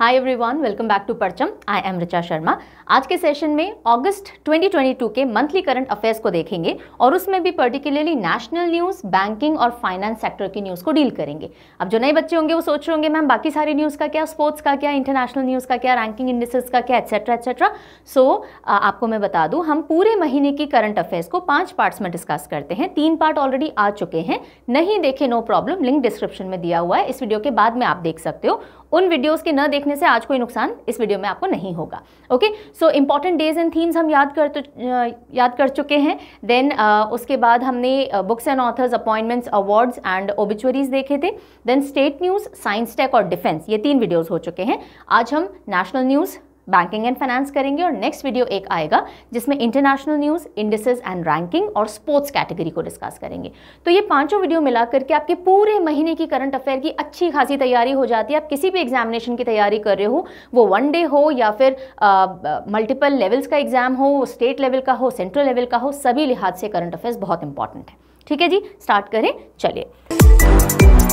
Hi everyone welcome back to Parcham I M Richa Sharma आज के session में अगस्त 2022 के मंथली करंट अफेयर्स को देखेंगे और उसमें भी पर्टिकुलरली नेशनल न्यूज़ बैंकिंग और फाइनेंस सेक्टर की न्यूज़ को डील करेंगे अब जो नए बच्चे होंगे वो सोच रहे होंगे मैम बाकी सारी न्यूज़ का क्या स्पोर्ट्स का क्या इंटरनेशनल न्यूज़ का क्या रैंकिंग इंडिसेस का क्या एक्सेट्रा एक्सेट्रा सो आपको मैं बता दूँ हम पूरे महीने की करंट अफेयर्स को पाँच पार्ट्स में डिस्कस करते हैं तीन पार्ट ऑलरेडी आ चुके हैं नहीं देखे नो प्रॉब्लम लिंक डिस्क्रिप्शन में दिया हुआ है इस वीडियो के बाद में आप देख सकते हो उन वीडियोस के न देखने से आज कोई नुकसान इस वीडियो में आपको नहीं होगा okay so important days and themes हम याद कर तो याद कर चुके हैं देन uh, उसके बाद हमने books and authors appointments awards and obituaries देखे थे then state news science tech और डिफेंस ये तीन वीडियोज़ हो चुके हैं आज हम national news banking and finance करेंगे और नेक्स्ट वीडियो एक आएगा जिसमें international news indices and ranking और स्पोर्ट्स कैटेगरी को डिस्कस करेंगे तो ये पांचों वीडियो मिला करके आपके पूरे महीने की करंट अफेयर की अच्छी खासी तैयारी हो जाती है आप किसी भी एग्जामिनेशन की तैयारी कर रहे हो वो वन डे हो या फिर मल्टीपल लेवल्स का एग्जाम हो स्टेट लेवल का हो सेंट्रल लेवल का हो सभी लिहाज से करंट अफेयर्स बहुत इंपॉर्टेंट है ठीक है जी स्टार्ट करें चलिए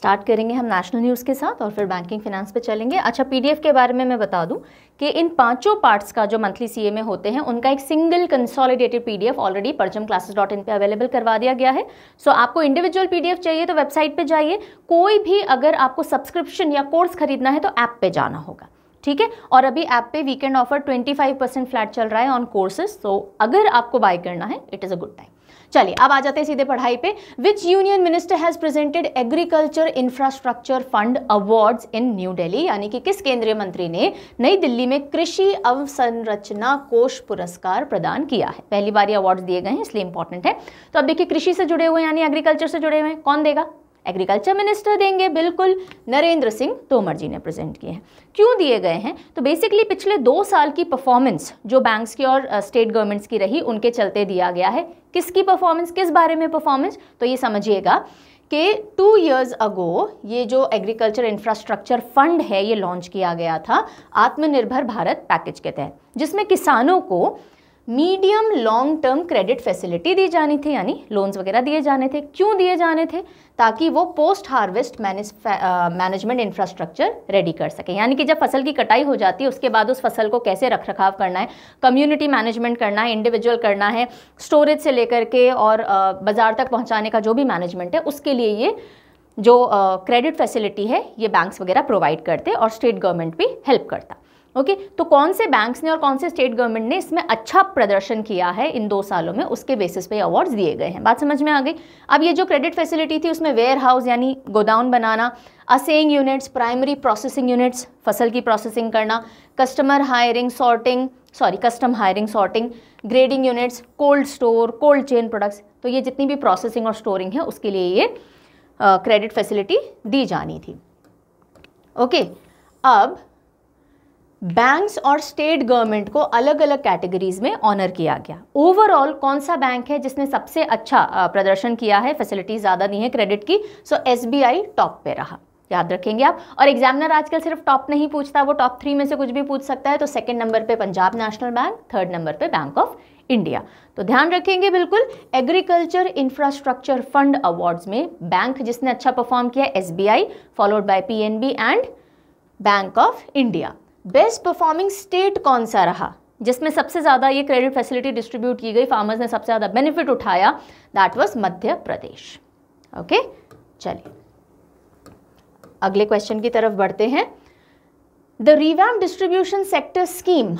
स्टार्ट करेंगे हम नेशनल न्यूज़ के साथ और फिर बैंकिंग फाइनेंस पे चलेंगे अच्छा पीडीएफ के बारे में मैं बता दूं कि इन पांचों पार्ट्स का जो मंथली सी में होते हैं उनका एक single consolidated PDF already Parcham classes dot in पर अवेलेबल करवा दिया गया है सो so, आपको इंडिविजुअल पीडीएफ चाहिए तो वेबसाइट पर जाइए कोई भी अगर आपको सब्सक्रिप्शन या कोर्स खरीदना है तो ऐप पर जाना होगा ठीक है और अभी ऐप पे वीकेंड ऑफर 25 परसेंट फ्लैट चल रहा है ऑन कोर्सेज तो अगर आपको बाय करना है it is a good time चलिए अब आ जाते हैं सीधे पढ़ाई पे which union minister has presented agriculture infrastructure fund awards in new Delhi यानी कि किस केंद्रीय मंत्री ने नई दिल्ली में कृषि अवसंरचना कोष पुरस्कार प्रदान किया है पहली बार ये अवार्ड दिए गए हैं इसलिए इंपॉर्टेंट है तो अब देखिए कृषि से जुड़े हुए यानी एग्रीकल्चर से जुड़े हुए हैं कौन देगा एग्रीकल्चर मिनिस्टर देंगे बिल्कुल नरेंद्र सिंह तोमर जी ने प्रेजेंट किए हैं क्यों दिए गए हैं तो बेसिकली पिछले दो साल की परफॉर्मेंस जो बैंक्स की और स्टेट uh, गवर्नमेंट्स की रही उनके चलते दिया गया है किसकी परफॉर्मेंस किस बारे में परफॉर्मेंस तो ये समझिएगा कि टू ईयर्स अगो ये जो एग्रीकल्चर इंफ्रास्ट्रक्चर फंड है ये लॉन्च किया गया था आत्मनिर्भर भारत पैकेज के तहत जिसमें किसानों को medium long term credit facility दी जानी थी यानी लोन्स वगैरह दिए जाने थे क्यों दिए जाने थे ताकि वो post harvest management infrastructure ready कर सके यानी कि जब फसल की कटाई हो जाती है उसके बाद उस फसल को कैसे रख रखाव करना है कम्युनिटी मैनेजमेंट करना है इंडिविजुअल करना है स्टोरेज से लेकर के और बाज़ार तक पहुँचाने का जो भी मैनेजमेंट है उसके लिए ये जो क्रेडिट फैसिलिटी है ये बैंक्स वगैरह प्रोवाइड करते और स्टेट गवर्नमेंट भी हेल्प करता ओके okay? तो कौन से बैंक्स ने और कौन से स्टेट गवर्नमेंट ने इसमें अच्छा प्रदर्शन किया है इन दो सालों में उसके बेसिस पे अवार्ड्स दिए गए हैं बात समझ में आ गई अब ये जो क्रेडिट फैसिलिटी थी उसमें वेयर हाउस यानी गोदाउन बनाना assaying units primary processing units फसल की प्रोसेसिंग करना customer hiring sorting sorry custom hiring sorting grading units cold store cold chain products तो ये जितनी भी प्रोसेसिंग और स्टोरिंग है उसके लिए ये क्रेडिट फैसिलिटी दी जानी थी ओके okay, अब बैंक्स और स्टेट गवर्नमेंट को अलग अलग कैटेगरीज में ऑनर किया गया ओवरऑल कौन सा बैंक है जिसने सबसे अच्छा प्रदर्शन किया है फैसिलिटीज ज़्यादा दी है क्रेडिट की सो एस टॉप पे रहा याद रखेंगे आप और एग्जामिनर आजकल सिर्फ टॉप नहीं पूछता वो टॉप थ्री में से कुछ भी पूछ सकता है तो सेकंड नंबर पे Punjab national bank third number पे बैंक ऑफ इंडिया तो ध्यान रखेंगे बिल्कुल एग्रीकल्चर इंफ्रास्ट्रक्चर फंड अवार्ड्स में बैंक जिसने अच्छा परफॉर्म किया S followed by P and bank of India best performing state कौन सा रहा जिसमें सबसे ज़्यादा ये क्रेडिट फैसिलिटी डिस्ट्रीब्यूट की गई फार्मर्स ने सबसे ज़्यादा बेनिफिट उठाया that was Madhya Pradesh okay चलिए अगले क्वेश्चन की तरफ बढ़ते हैं the revamped distribution sector scheme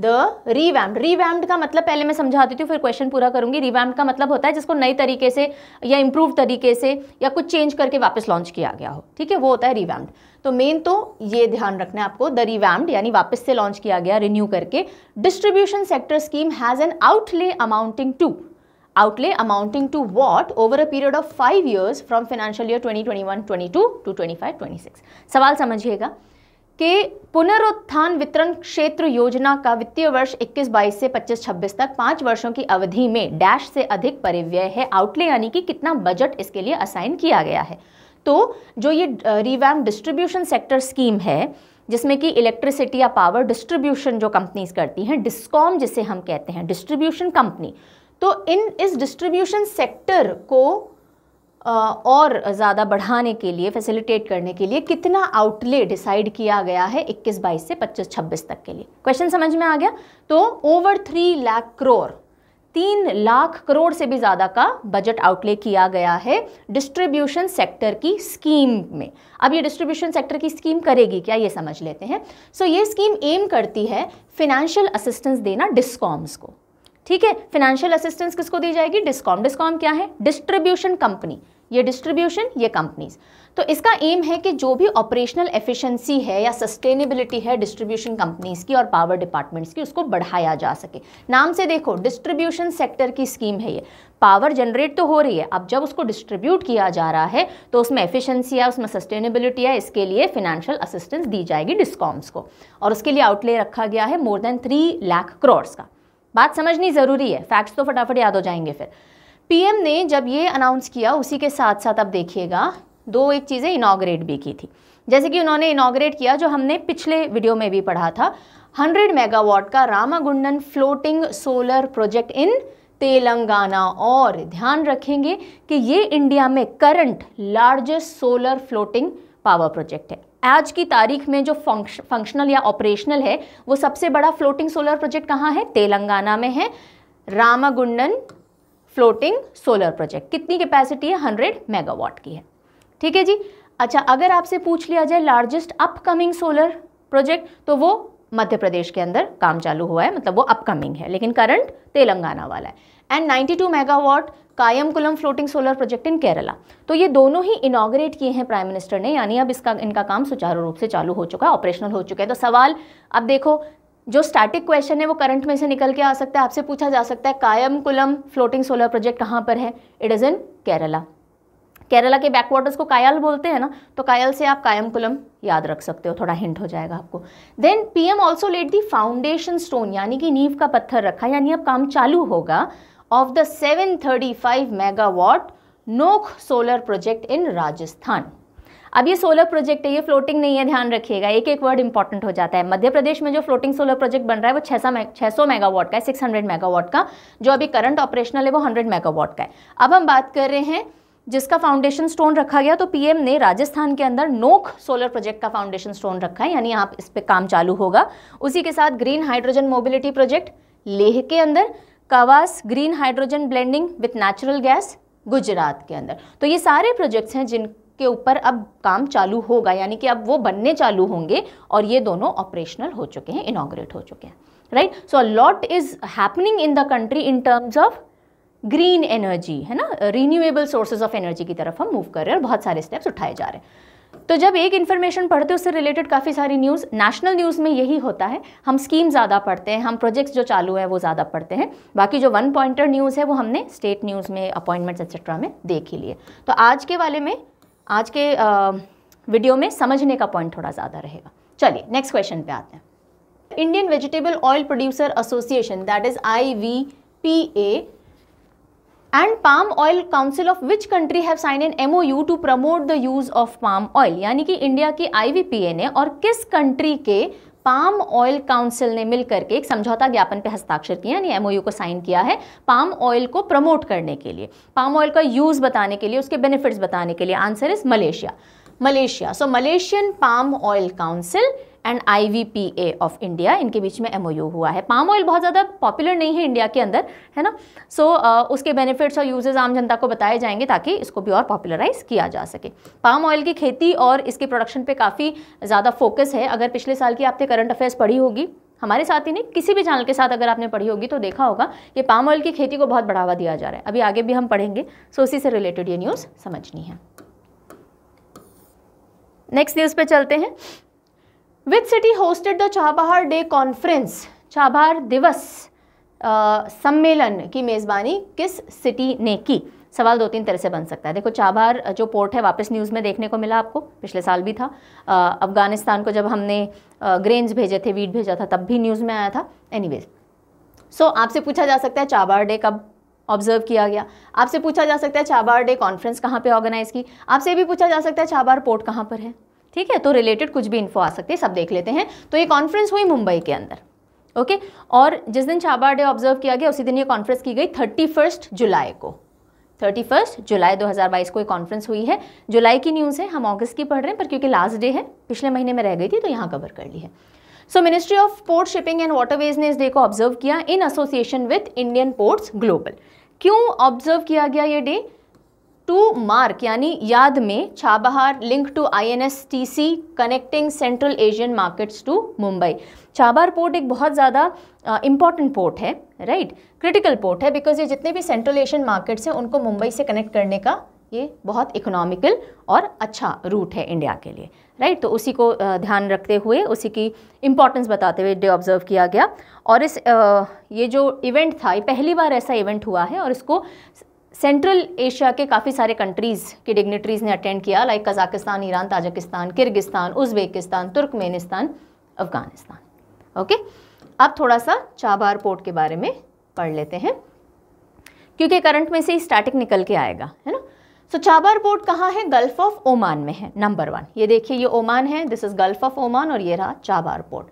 the revamped revamped का मतलब पहले मैं समझा देती हूँ फिर क्वेश्चन पूरा करूंगी रीवैम्ड का मतलब होता है जिसको नए तरीके से या इम्प्रूव तरीके से या कुछ चेंज करके वापस लॉन्च किया गया हो ठीक है वो होता है रीवैम्ड तो मेन तो ये ध्यान रखना है आपको द रीवैम्ड यानी वापस से लॉन्च किया गया रिन्यू करके distribution sector scheme has an outlay amounting to outlay amounting to what over a period of 5 years from financial year 2021-22 to 25-26 सवाल समझिएगा कि पुनरुत्थान वितरण क्षेत्र योजना का वित्तीय वर्ष 21-22 से 25-26 तक पाँच वर्षों की अवधि में डैश से अधिक परिव्यय है आउटले यानी कि कितना बजट इसके लिए असाइन किया गया है तो जो ये रिवैम डिस्ट्रीब्यूशन सेक्टर स्कीम है जिसमें कि इलेक्ट्रिसिटी या पावर डिस्ट्रीब्यूशन जो कंपनीज करती हैं डिस्कॉम जिसे हम कहते हैं डिस्ट्रीब्यूशन कंपनी तो इन इस डिस्ट्रीब्यूशन सेक्टर को और ज़्यादा बढ़ाने के लिए फैसिलिटेट करने के लिए कितना आउटले डिसाइड किया गया है 21 बाईस से 25 26 तक के लिए क्वेश्चन समझ में आ गया तो ओवर थ्री लाख करोड़ तीन लाख करोड़ से भी ज़्यादा का बजट आउटले किया गया है डिस्ट्रीब्यूशन सेक्टर की स्कीम में अब ये डिस्ट्रीब्यूशन सेक्टर की स्कीम करेगी क्या ये समझ लेते हैं सो so, ये स्कीम एम करती है फिनेंशियल असिस्टेंस देना डिस्कॉम्स को ठीक है फिनेंशियल असिस्टेंस किसको दी जाएगी डिस्कॉम डिस्कॉम क्या है डिस्ट्रीब्यूशन कंपनी ये डिस्ट्रीब्यूशन ये कंपनीज तो इसका एम है कि जो भी ऑपरेशनल एफिशिएंसी है या सस्टेनेबिलिटी है डिस्ट्रीब्यूशन कंपनीज की और पावर डिपार्टमेंट्स की उसको बढ़ाया जा सके नाम से देखो डिस्ट्रीब्यूशन सेक्टर की स्कीम है ये पावर जनरेट तो हो रही है अब जब उसको डिस्ट्रीब्यूट किया जा रहा है तो उसमें एफिशिएंसी है उसमें सस्टेनेबिलिटी है इसके लिए फिनेंशियल असिस्टेंस दी जाएगी डिस्कॉम्स को और उसके लिए आउटले रखा गया है more than three lakh crore का बात समझनी ज़रूरी है फैक्ट्स तो फटाफट याद हो जाएंगे फिर पीएम ने जब ये अनाउंस किया उसी के साथ साथ अब देखिएगा दो एक चीज़ें इनाग्रेट भी की थी जैसे कि उन्होंने इनाग्रेट किया जो हमने पिछले वीडियो में भी पढ़ा था 100 मेगावाट का Ramagundam floating solar project in Telangana और ध्यान रखेंगे कि ये इंडिया में current largest solar floating power project है आज की तारीख में जो फंक्श फंक्शनल या ऑपरेशनल है वो सबसे बड़ा फ्लोटिंग सोलर प्रोजेक्ट कहाँ है तेलंगाना में है रामागुंडन फ्लोटिंग सोलर प्रोजेक्ट कितनी कैपेसिटी है 100 मेगावाट की है ठीक है जी अच्छा अगर आपसे पूछ लिया जाए लार्जेस्ट अपकमिंग सोलर प्रोजेक्ट तो वो मध्य प्रदेश के अंदर काम चालू हुआ है मतलब वो अपकमिंग है लेकिन करंट तेलंगाना वाला है and 92 megawatt Kayamkulam floating solar project in Kerala तो ये दोनों ही इनाग्रेट किए हैं प्राइम मिनिस्टर ने यानी अब इसका इनका काम सुचारू रूप से चालू हो चुका है ऑपरेशनल हो चुका है तो सवाल अब देखो जो स्टैटिक क्वेश्चन है वो करंट में से निकल के आ सकता है आपसे पूछा जा सकता है कायम कुलम फ्लोटिंग सोलर प्रोजेक्ट कहाँ पर है it is in Kerala Kerala के बैक को कायल बोलते हैं ना तो कायल से आप कायम कुलम याद रख सकते हो थोड़ा हिंट हो जाएगा आपको then PM also laid the foundation stone यानी कि नींव का पत्थर रखा यानी अब काम चालू होगा of the seven thirty five megawatt Nokh solar project in Rajasthan अब ये सोलर प्रोजेक्ट है ये फ्लोटिंग नहीं है ध्यान रखिएगा एक एक वर्ड इंपॉर्टेंट हो जाता है मध्य प्रदेश में जो फ्लोटिंग सोलर प्रोजेक्ट बन रहा है वो छः सौ मेगावाट का है सिक्स हंड्रेड मेगावाट का जो अभी करंट ऑपरेशनल है वो हंड्रेड मेगावाट का है अब हम बात कर रहे हैं जिसका फाउंडेशन स्टोन रखा गया तो पीएम ने राजस्थान के अंदर नोक सोलर प्रोजेक्ट का फाउंडेशन स्टोन रखा है यानी यहाँ इस पर काम चालू होगा उसी के साथ green hydrogen mobility project Leh के अंदर Kawas green hydrogen blending with natural gas Gujarat के अंदर तो ये सारे प्रोजेक्ट्स हैं जिन के ऊपर अब काम चालू होगा यानी कि अब वो बनने चालू होंगे और ये दोनों ऑपरेशनल हो चुके हैं इनाग्रेट हो चुके हैं right so lot is happening in the country in terms of green energy है ना रीन्यूएबल सोर्सेज ऑफ एनर्जी की तरफ हम मूव कर रहे हैं और बहुत सारे स्टेप्स उठाए जा रहे हैं तो जब एक इन्फॉर्मेशन पढ़ते हैं उससे रिलेटेड काफ़ी सारी न्यूज़ नेशनल न्यूज़ में यही होता है हम स्कीम ज़्यादा पढ़ते हैं हम प्रोजेक्ट्स जो चालू हैं वो ज़्यादा पढ़ते हैं बाकी जो वन पॉइंटर न्यूज़ है वो हमने स्टेट न्यूज़ में अपॉइंटमेंट्स एक्सेट्रा में देख ही लिए तो आज के वाले में आज के आ, वीडियो में समझने का पॉइंट थोड़ा ज़्यादा रहेगा चलिए नेक्स्ट क्वेश्चन पे आते हैं Indian vegetable oil producer association that is I V P A and palm oil council of which country have sign an MoU to promote the use of palm oil यानी कि India की ए ने और किस country के palm oil council ने मिलकर के एक समझौता ज्ञापन पर हस्ताक्षर किया यानी एमओयू को साइन किया है पाम ऑयल को प्रमोट करने के लिए पाम ऑयल का यूज़ बताने के लिए उसके बेनिफिट्स बताने के लिए answer is Malaysia Malaysia so Malaysian palm oil council and I of India इनके बीच में एम हुआ है पाम ऑयल बहुत ज़्यादा पॉपुलर नहीं है इंडिया के अंदर है ना सो so, uh, उसके बेनिफिट्स और यूजेज आम जनता को बताए जाएंगे ताकि इसको भी और पॉपुलराइज किया जा सके पाम ऑयल की खेती और इसके प्रोडक्शन पर काफ़ी ज़्यादा फोकस है अगर पिछले साल की आपने करंट अफेयर्स पढ़ी होगी हमारे साथ ही नहीं किसी भी चैनल के साथ अगर आपने पढ़ी होगी तो देखा होगा कि पाम ऑयल की खेती को बहुत बढ़ावा दिया जा रहा है अभी आगे भी हम पढ़ेंगे सो उसी से रिलेटेड ये न्यूज़ समझनी है नेक्स्ट न्यूज़ पे चलते हैं which city hosted the Chabahar day conference Chabahar दिवस सम्मेलन की मेज़बानी किस सिटी ने की सवाल दो तीन तरह से बन सकता है देखो चाबार uh, जो पोर्ट है वापस न्यूज़ में देखने को मिला आपको पिछले साल भी था अफ़गानिस्तान uh, को जब हमने ग्रेन्स uh, भेजे थे वीट भेजा था तब भी न्यूज़ में आया था वेज सो so, आपसे पूछा जा सकता है चाबार डे कब ऑब्जर्व किया गया आपसे पूछा जा सकता है चाबार डे कॉन्फ्रेंस कहाँ पे ऑर्गेनाइज़ की आपसे भी पूछा जा सकता है चाबार पोर्ट कहाँ पर है ठीक है तो रिलेटेड कुछ भी इन्फो आ सकती है सब देख लेते हैं तो ये कॉन्फ्रेंस हुई मुंबई के अंदर ओके और जिस दिन छाबा डे ऑब्जर्व किया गया उसी दिन ये कॉन्फ्रेंस की गई थर्टी फर्स्ट जुलाई को थर्टी फर्स्ट जुलाई 2022 को एक कॉन्फ्रेंस हुई है जुलाई की न्यूज़ है हम अगस्त की पढ़ रहे हैं पर क्योंकि लास्ट डे है पिछले महीने में रह गई थी तो यहाँ कवर कर ली है so ministry of port shipping and waterways ने इस डे को ऑब्जर्व किया in association with Indian ports global क्यों ऑब्जर्व किया गया ये डे टू मार्क यानी याद में Chabahar link to INSTC connecting central Asian markets to Mumbai Chabahar port एक बहुत ज़्यादा इम्पॉर्टेंट पोर्ट है राइट क्रिटिकल पोर्ट है बिकॉज ये जितने भी सेंट्रल एशियन मार्केट्स हैं उनको मुंबई से कनेक्ट करने का ये बहुत इकोनॉमिकल और अच्छा रूट है इंडिया के लिए राइट तो उसी को ध्यान रखते हुए उसी की इम्पॉर्टेंस बताते हुए डे ऑब्जर्व किया गया और इस ये जो इवेंट था ये पहली बार ऐसा इवेंट हुआ है और इसको सेंट्रल एशिया के काफ़ी सारे कंट्रीज़ के डिग्नेटरीज़ ने अटेंड किया like Kazakhstan Iran Tajikistan Kyrgyzstan Uzbekistan Turkmenistan Afghanistan okay अब थोड़ा सा चाबार पोर्ट के बारे में पढ़ लेते हैं क्योंकि करंट में से ही स्टैटिक निकल के आएगा है ना सो so, चाबार पोर्ट कहाँ है गल्फ ऑफ ओमान में है नंबर वन ये देखिए ये ओमान है this is gulf of Oman और ये रहा चाबार पोर्ट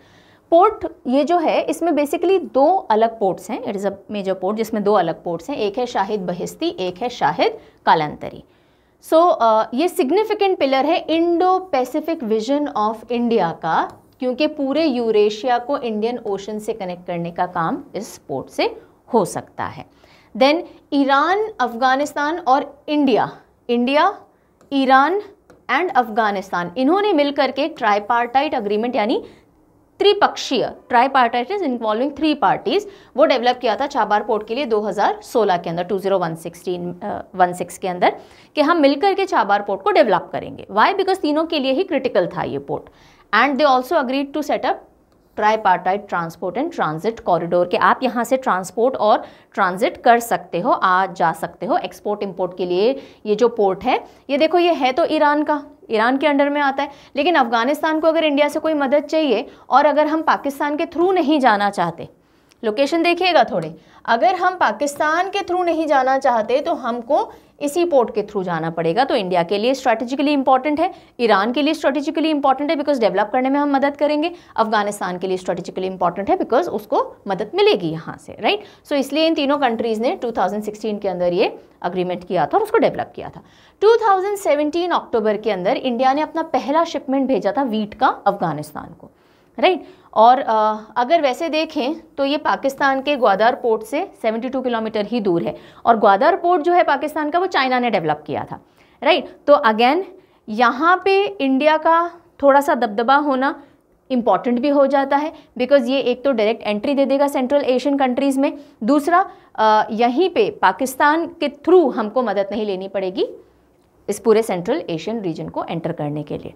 पोर्ट ये जो है इसमें बेसिकली दो अलग पोर्ट्स हैं it is a major port जिसमें दो अलग पोर्ट्स हैं एक है शाहिद बहिस्ती एक है Shahid Kalantari so so, uh, ये सिग्निफिकेंट पिलर है Indo Pacific vision of India का क्योंकि पूरे यूरेशिया को इंडियन ओशन से कनेक्ट करने का काम इस पोर्ट से हो सकता है देन ईरान अफ़गानिस्तान और India India Iran and Afghanistan इन्होंने मिलकर के ट्राईपार्टाइट अग्रीमेंट यानी त्रिपक्षीय ट्राईपार्टाइटिस इन्वॉल्विंग थ्री पार्टीज वो डेवलप किया था चाबार पोर्ट के लिए 2016 के अंदर 2016 uh, के अंदर कि हम मिलकर के चाबार पोर्ट को डेवलप करेंगे वाई बिकॉज तीनों के लिए ही क्रिटिकल था ये port and they also agreed to set up tripartite transport and transit corridor के आप यहाँ से ट्रांसपोर्ट और ट्रांजिट कर सकते हो आ जा सकते हो एक्सपोर्ट इम्पोर्ट के लिए ये जो पोर्ट है ये देखो ये है तो ईरान का ईरान के अंडर में आता है लेकिन अफ़गानिस्तान को अगर इंडिया से कोई मदद चाहिए और अगर हम पाकिस्तान के थ्रू नहीं जाना चाहते लोकेशन देखिएगा थोड़े अगर हम पाकिस्तान के थ्रू नहीं जाना चाहते तो हमको इसी पोर्ट के थ्रू जाना पड़ेगा तो इंडिया के लिए स्ट्रेटेजिकली इंपॉर्टेंट है ईरान के लिए स्ट्रेटेजिकली इंपॉर्टेंट है बिकॉज डेवलप करने में हम मदद करेंगे अफगानिस्तान के लिए स्ट्रेटेजिकली इंपॉर्टेंट है बिकॉज उसको मदद मिलेगी यहाँ से राइट right? सो so, इसलिए इन तीनों कंट्रीज़ ने 2016 के अंदर ये अग्रीमेंट किया था और उसको डेवलप किया था 2017 अक्टूबर के अंदर इंडिया ने अपना पहला शिपमेंट भेजा था वीट का अफगानिस्तान को राइट और आ, अगर वैसे देखें तो ये पाकिस्तान के ग्वादार पोर्ट से 72 किलोमीटर ही दूर है और ग्वादार पोर्ट जो है पाकिस्तान का वो चाइना ने डेवलप किया था राइट तो अगेन यहाँ पे इंडिया का थोड़ा सा दबदबा होना इम्पॉर्टेंट भी हो जाता है बिकॉज ये एक तो डायरेक्ट एंट्री दे देगा सेंट्रल एशियन कंट्रीज़ में दूसरा यहीं पे पाकिस्तान के थ्रू हमको मदद नहीं लेनी पड़ेगी इस पूरे सेंट्रल एशियन रीजन को एंटर करने के लिए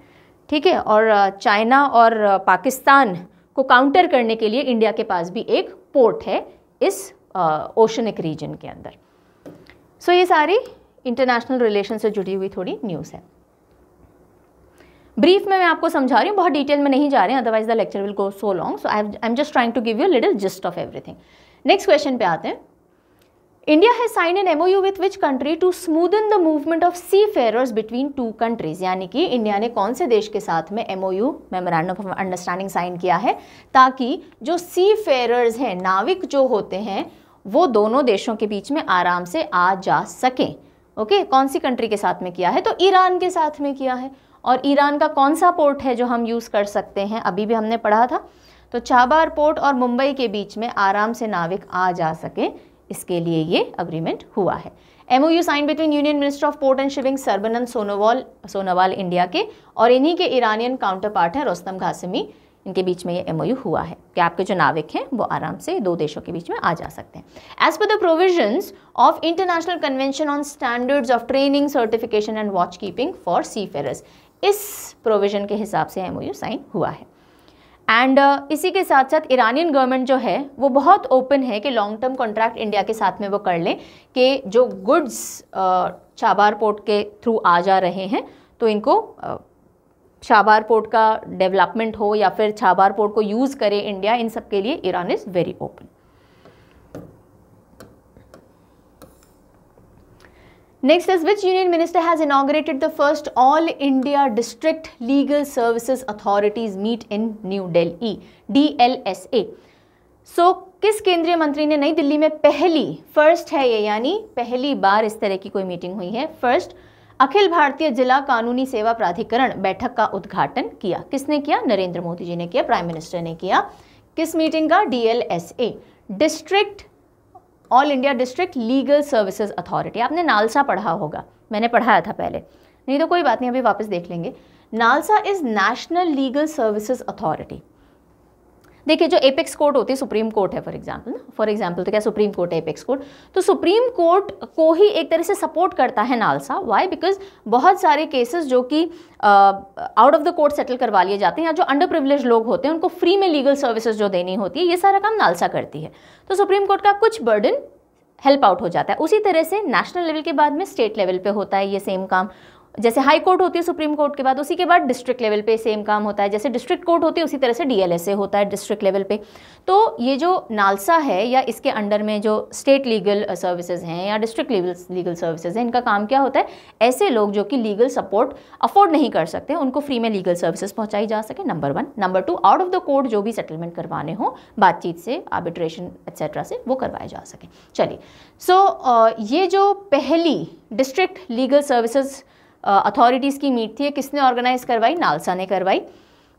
ठीक है और चाइना और पाकिस्तान को काउंटर करने के लिए इंडिया के पास भी एक पोर्ट है इस ओशनिक रीजन के अंदर सो so, ये सारी इंटरनेशनल रिलेशन से जुड़ी हुई थोड़ी न्यूज़ है ब्रीफ में मैं आपको समझा रही हूँ बहुत डिटेल में नहीं जा रहे हैं otherwise the lecture will go so long so I I am just trying to give you little gist of everything next question पे आते हैं India India has signed an with which country to smoothen the movement of seafarers between two countries यानी कि India ने कौन से देश के साथ में MOU memorandum of understanding sign किया है ताकि जो सी फेयरर्स हैं नाविक जो होते हैं वो दोनों देशों के बीच में आराम से आ जा सकें ओके okay? कौन सी कंट्री के साथ में किया है तो ईरान के साथ में किया है और ईरान का कौन सा पोर्ट है जो हम यूज़ कर सकते हैं अभी भी हमने पढ़ा था तो चाबार पोर्ट और मुंबई के बीच में आराम से नाविक आ जा सकें इसके लिए ये अग्रीमेंट हुआ है MoU sign between union minister of port and shipping Sarbananda Sonowal Sonowal India के और इन्हीं के ईरानियन काउंटर पार्ट हैं रोस्तम घासमी इनके बीच में ये यू हुआ है कि आपके जो नाविक हैं वो आराम से दो देशों के बीच में आ जा सकते हैं as per the provision of international convention on standards of training certification and watch keeping for seafarers इस प्रोविजन के हिसाब से यू साइन हुआ है एंड uh, इसी के साथ साथ ईरानियन गवर्नमेंट जो है वो बहुत ओपन है कि लॉन्ग टर्म कॉन्ट्रैक्ट इंडिया के साथ में वो कर लें कि जो गुड्स चाबार पोर्ट के थ्रू आ जा रहे हैं तो इनको uh, पोर्ट का डेवलपमेंट हो या फिर छाबार पोर्ट को यूज़ करे इंडिया इन सब के लिए Iran is very open Next is which union minister has inaugurated the first all India district legal services authorities meet in New Delhi DLSA so so, किस केंद्रीय मंत्री ने नई दिल्ली में पहली फर्स्ट है ये यानी पहली बार इस तरह की कोई मीटिंग हुई है फर्स्ट अखिल भारतीय जिला कानूनी सेवा प्राधिकरण बैठक का उद्घाटन किया किसने किया नरेंद्र मोदी जी ने किया प्राइम मिनिस्टर ने किया किस मीटिंग का DLSA district all India district legal services authority आपने नालसा पढ़ा होगा मैंने पढ़ाया था पहले नहीं तो कोई बात नहीं अभी वापस देख लेंगे NALSA is national legal services authority देखिए जो एपेक्स कोर्ट होती है सुप्रीम कोर्ट है फॉर एग्जाम्पल ना फॉर एग्जाम्पल तो क्या सुप्रीम कोर्ट है एपेक्स कोर्ट तो सुप्रीम कोर्ट को ही एक तरह से सपोर्ट करता है नालसा वाई बिकॉज बहुत सारे केसेस जो कि out of the court settle करवा लिए जाते हैं या जो अंडर प्रिवलेज लोग होते हैं उनको फ्री में लीगल सर्विसेज जो देनी होती है ये सारा काम नालसा करती है तो सुप्रीम कोर्ट का कुछ बर्डन हेल्प आउट हो जाता है उसी तरह से नेशनल लेवल के बाद में स्टेट लेवल पे होता है ये सेम काम जैसे हाई कोर्ट होती है सुप्रीम कोर्ट के बाद उसी के बाद डिस्ट्रिक्ट लेवल पे सेम काम होता है जैसे डिस्ट्रिक्ट कोर्ट होती है उसी तरह से डीएलएसए होता है डिस्ट्रिक्ट लेवल पे तो ये जो नालसा है या इसके अंडर में जो स्टेट लीगल सर्विसेज हैं या डिस्ट्रिक्ट लीगल सर्विसेज हैं इनका काम क्या होता है ऐसे लोग जो कि लीगल सपोर्ट अफोर्ड नहीं कर सकते उनको फ्री में लीगल सर्विसेज पहुँचाई जा सके number one number two out of the court जो भी सेटलमेंट करवाने हों बातचीत से आर्बिट्रेशन एक्सेट्रा से वो करवाए जा सकें चलिए सो so, uh, ये जो पहली डिस्ट्रिक्ट लीगल सर्विसेज अथॉरिटीज़ की मीट थी किसने ऑर्गेनाइज करवाई नालसा ने करवाई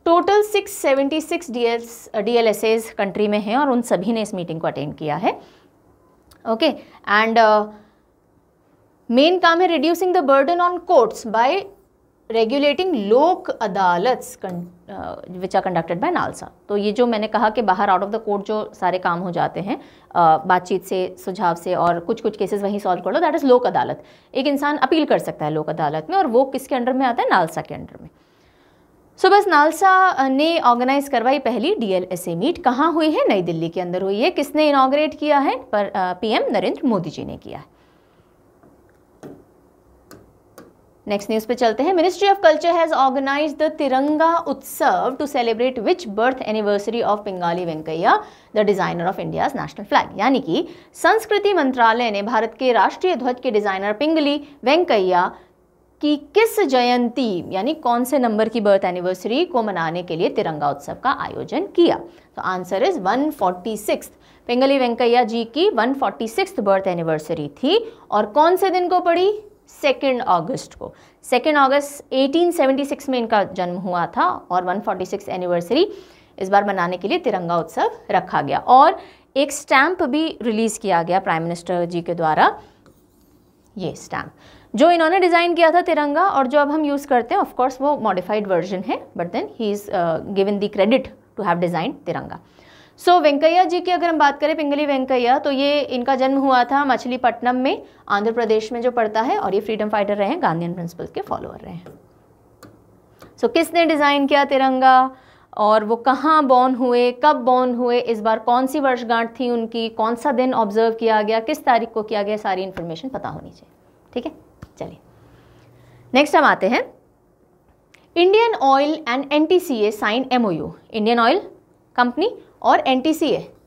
टोटल 676 सिक्स डीएलएसएस कंट्री में हैं और उन सभी ने इस मीटिंग को अटेंड किया है ओके एंड मेन काम है reducing the burden on courts by regulating Lok Adalat which are conducted by NALSA तो ये जो मैंने कहा कि बाहर आउट ऑफ द कोर्ट जो सारे काम हो जाते हैं uh, बातचीत से सुझाव से और कुछ कुछ केसेस वहीं सॉल्व कर लो दैट इज़ लोक अदालत एक इंसान अपील कर सकता है लोक अदालत में और वो किसके अंडर में आता है नालसा के अंडर में सो so, बस नालसा uh, ने ऑर्गेनाइज करवाई पहली D L S A meet कहाँ हुई है नई दिल्ली के अंदर हुई है किसने इनाग्रेट किया है पर P uh, M Narendra Modi ji ने किया है नेक्स्ट न्यूज पे चलते हैं ministry of culture has organise the Tiranga Utsav to celebrate which birth anniversary of Pingali Venkaiah the designer of India national flag यानी कि संस्कृति मंत्रालय ने भारत के राष्ट्रीय ध्वज के डिजाइनर पिंगली वेंकैया कि किस जयंती यानी कौन से नंबर की बर्थ एनिवर्सरी को मनाने के लिए तिरंगा उत्सव का आयोजन किया तो आंसर इज 146 पिंगली वेंकैया जी की 146 बर्थ एनिवर्सरी थी और कौन से दिन को पड़ी सेकेंड अगस्त को सेकेंड अगस्त 1876 में इनका जन्म हुआ था और 146 एनिवर्सरी इस बार मनाने के लिए तिरंगा उत्सव रखा गया और एक स्टैम्प भी रिलीज़ किया गया प्राइम मिनिस्टर जी के द्वारा ये स्टैम्प जो इन्होंने डिज़ाइन किया था तिरंगा और जो अब हम यूज़ करते हैं ऑफकोर्स वो मॉडिफाइड वर्जन है but then he is given the credit to have design Tiranga so so, Venkaiah ji की अगर हम बात करें पिंगली वेंकैया तो ये इनका जन्म हुआ था मछलीपट्टनम में आंध्र प्रदेश में जो पड़ता है और ये फ्रीडम फाइटर रहे हैं गांधीन प्रिंसिपल्स के फॉलोअर रहे हैं सो so, किसने डिज़ाइन किया तिरंगा और वो कहाँ बॉर्न हुए कब बॉर्न हुए इस बार कौन सी वर्षगांठ थी उनकी कौन सा दिन ऑब्जर्व किया गया किस तारीख को किया गया सारी इन्फॉर्मेशन पता होनी चाहिए ठीक है चलिए नेक्स्ट हम आते हैं Indian oil and N T C A sign M Indian oil company और N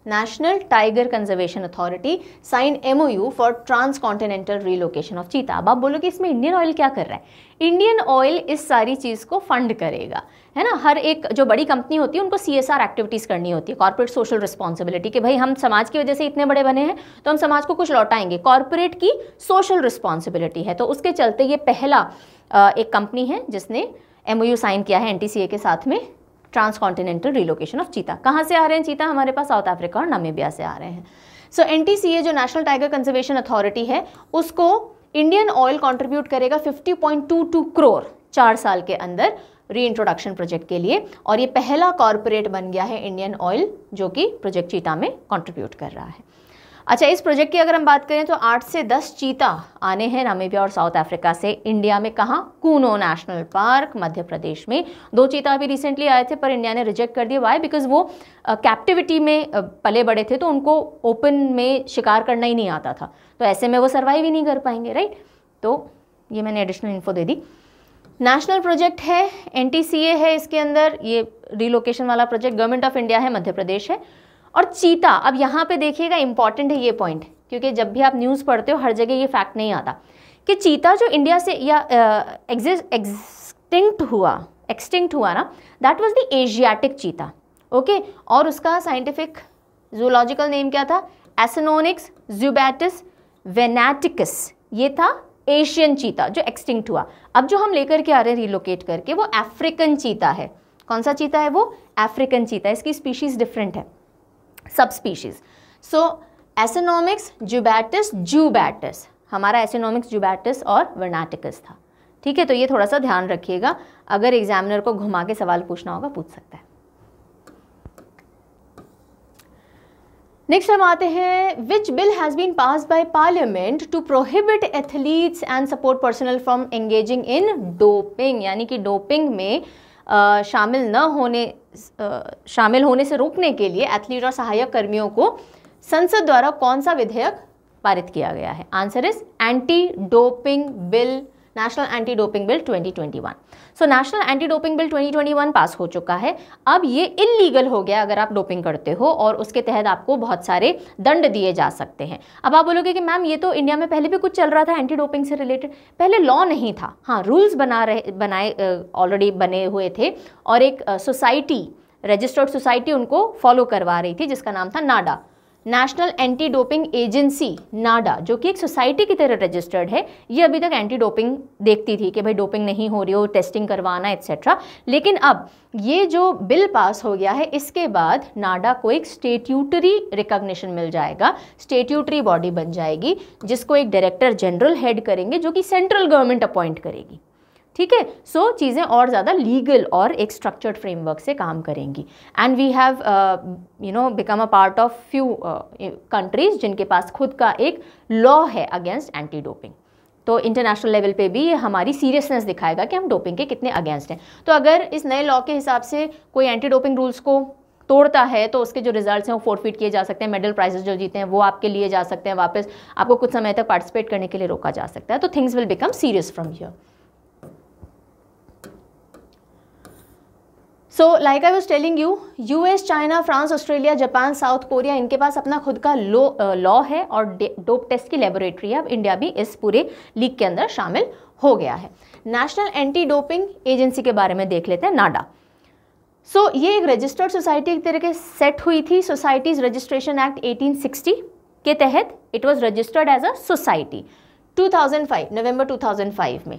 national tiger conservation authority sign MoU for transcontinental relocation of cheetah अब आप बोलो कि इसमें इंडियन ऑयल क्या कर रहा है इंडियन ऑयल इस सारी चीज़ को फंड करेगा है ना हर एक जो बड़ी कंपनी होती है उनको सी एस आर एक्टिविटीज़ करनी होती है कॉर्पोरेट सोशल रिस्पॉन्सिबिलिटी कि भाई हम समाज की वजह से इतने बड़े बने हैं तो हम समाज को कुछ लौटाएंगे कॉर्पोरेट की सोशल रिस्पॉन्सिबिलिटी है तो उसके चलते ये पहला एक कंपनी है जिसने एम ओ यू साइन किया है एन टी सी ए के साथ में ट्रांसकॉन्टिनेंटल रिलोकेशन ऑफ चीता कहाँ से आ रहे हैं चीता हमारे पास साउथ अफ्रीका और नामेबिया से आ रहे हैं सो एन जो नेशनल टाइगर कंजर्वेशन अथॉरिटी है उसको इंडियन ऑयल कॉन्ट्रीब्यूट करेगा 50.22 करोर चार साल के अंदर री इंट्रोडक्शन प्रोजेक्ट के लिए और ये पहला कॉरपोरेट बन गया है इंडियन ऑयल जो कि प्रोजेक्ट चीता में कॉन्ट्रीब्यूट कर रहा है अच्छा इस प्रोजेक्ट की अगर हम बात करें तो आठ से दस चीता आने हैं नामीबिया और साउथ अफ्रीका से इंडिया में कहा कूनो नेशनल पार्क मध्य प्रदेश में दो चीता अभी रिसेंटली आए थे पर इंडिया ने रिजेक्ट कर दिया वाई बिकॉज वो कैप्टिविटी में पले बड़े थे तो उनको ओपन में शिकार करना ही नहीं आता था तो ऐसे में वो सर्वाइव ही नहीं कर पाएंगे राइट तो ये मैंने एडिशनल इन्फो दे दी नेशनल प्रोजेक्ट है एन है इसके अंदर ये रिलोकेशन वाला प्रोजेक्ट गवर्नमेंट ऑफ इंडिया है मध्य प्रदेश है और चीता अब यहाँ पे देखिएगा इंपॉर्टेंट है ये पॉइंट क्योंकि जब भी आप न्यूज़ पढ़ते हो हर जगह ये फैक्ट नहीं आता कि चीता जो इंडिया से या एक्सटिंक्ट हुआ एक्सटिंक्ट हुआ ना that was the Asiatic cheetah okay और उसका साइंटिफिक जूलॉजिकल नेम क्या था एसनोनिक्स जूबैटिस वेनाटिकस ये था एशियन चीता जो एक्सटिंक्ट हुआ अब जो हम लेकर के आ रहे हैं रिलोकेट करके वो अफ्रीकन चीता है कौन सा चीता है वो अफ्रीकन चीता है इसकी स्पीशीज़ डिफरेंट है सब स्पीशीज सो एसेनोमिक्स जुबैटिस जूबैटिस हमारा एसेनोमिक्स जुबैटिस और वर्नाटिकस था ठीक है तो ये थोड़ा सा ध्यान रखिएगा अगर एग्जामिनर को घुमा के सवाल पूछना होगा पूछ सकता है नेक्स्ट हम आते हैं which bill has been pass by parliament to prohibit athletes and support personnel from engaging in doping यानी कि डोपिंग में आ, शामिल न होने शामिल होने से रोकने के लिए एथलीट और सहायक कर्मियों को संसद द्वारा कौन सा विधेयक पारित किया गया है answer is anti doping bill national anti doping bill 2021 so national anti doping bill 2021 pass हो चुका है अब ये इलीगल हो गया अगर आप डोपिंग करते हो और उसके तहत आपको बहुत सारे दंड दिए जा सकते हैं अब आप बोलोगे कि मैम ये तो इंडिया में पहले भी कुछ चल रहा था एंटी डोपिंग से रिलेटेड पहले लॉ नहीं था हाँ रूल्स बना रहे बनाए ऑलरेडी बने हुए थे और एक सोसाइटी रजिस्टर्ड सोसाइटी उनको फॉलो करवा रही थी जिसका नाम था NADA national anti doping agency NADA जो कि एक सोसाइटी की तरह रजिस्टर्ड है ये अभी तक एंटी डोपिंग देखती थी कि भाई डोपिंग नहीं हो रही हो टेस्टिंग करवाना एक्सेट्रा लेकिन अब ये जो बिल पास हो गया है इसके बाद नाडा को एक स्टेट्यूटरी रिकॉग्निशन मिल जाएगा स्टेट्यूटरी बॉडी बन जाएगी जिसको एक डायरेक्टर जनरल हेड करेंगे जो कि सेंट्रल गवर्नमेंट अपॉइंट करेगी ठीक है सो चीज़ें और ज़्यादा लीगल और एक स्ट्रक्चर्ड फ्रेमवर्क से काम करेंगी and we have you know become a part of few countries जिनके पास खुद का एक लॉ है अगेंस्ट एंटी डोपिंग तो इंटरनेशनल लेवल पे भी ये हमारी सीरियसनेस दिखाएगा कि हम डोपिंग के कितने अगेंस्ट हैं तो अगर इस नए लॉ के हिसाब से कोई एंटी डोपिंग रूल्स को तोड़ता है तो उसके जो रिजल्ट्स हैं वो फोरफिट किए जा सकते हैं मेडल प्राइजेस जो जीते हैं वो आपके लिए जा सकते हैं वापस आपको कुछ समय तक पार्टिसिपेट करने के लिए रोका जा सकता है तो things will become serious from here so like I was telling you U S China France Australia Japan South Korea इनके पास अपना खुद का लो लॉ है और डोप टेस्ट की लेबोरेटरी है अब इंडिया भी इस पूरे लीग के अंदर शामिल हो गया है नेशनल एंटी डोपिंग एजेंसी के बारे में देख लेते हैं नाडा सो so, ये एक रजिस्टर्ड सोसाइटी एक तरह के सेट हुई थी सोसाइटीज रजिस्ट्रेशन एक्ट 1860 के तहत it was registered as a society 2005 November 2005 में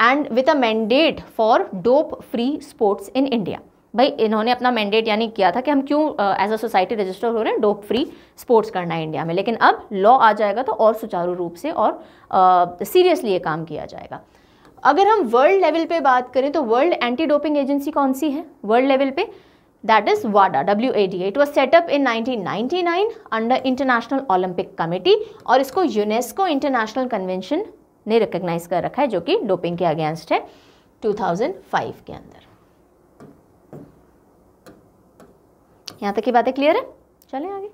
and with a mandate for dope free sports in India भाई इन्होंने अपना मैंडेट यानी किया था कि हम क्यों एज अ सोसाइटी रजिस्टर हो रहे हैं डोप फ्री स्पोर्ट्स करना है इंडिया में लेकिन अब लॉ आ जाएगा तो और सुचारू रूप से और सीरियसली uh, ये काम किया जाएगा अगर हम वर्ल्ड लेवल पे बात करें तो वर्ल्ड एंटी डोपिंग एजेंसी कौन सी है वर्ल्ड लेवल पे दैट इज़ वाडा W A D it was set up in 1999 under international Olympic committee और इसको यूनेस्को इंटरनेशनल कन्वेंशन ने रिकग्नाइज कर रखा है जो कि डोपिंग के अगेंस्ट है 2005 के अंदर यहाँ तक की बातें क्लियर है चले आगे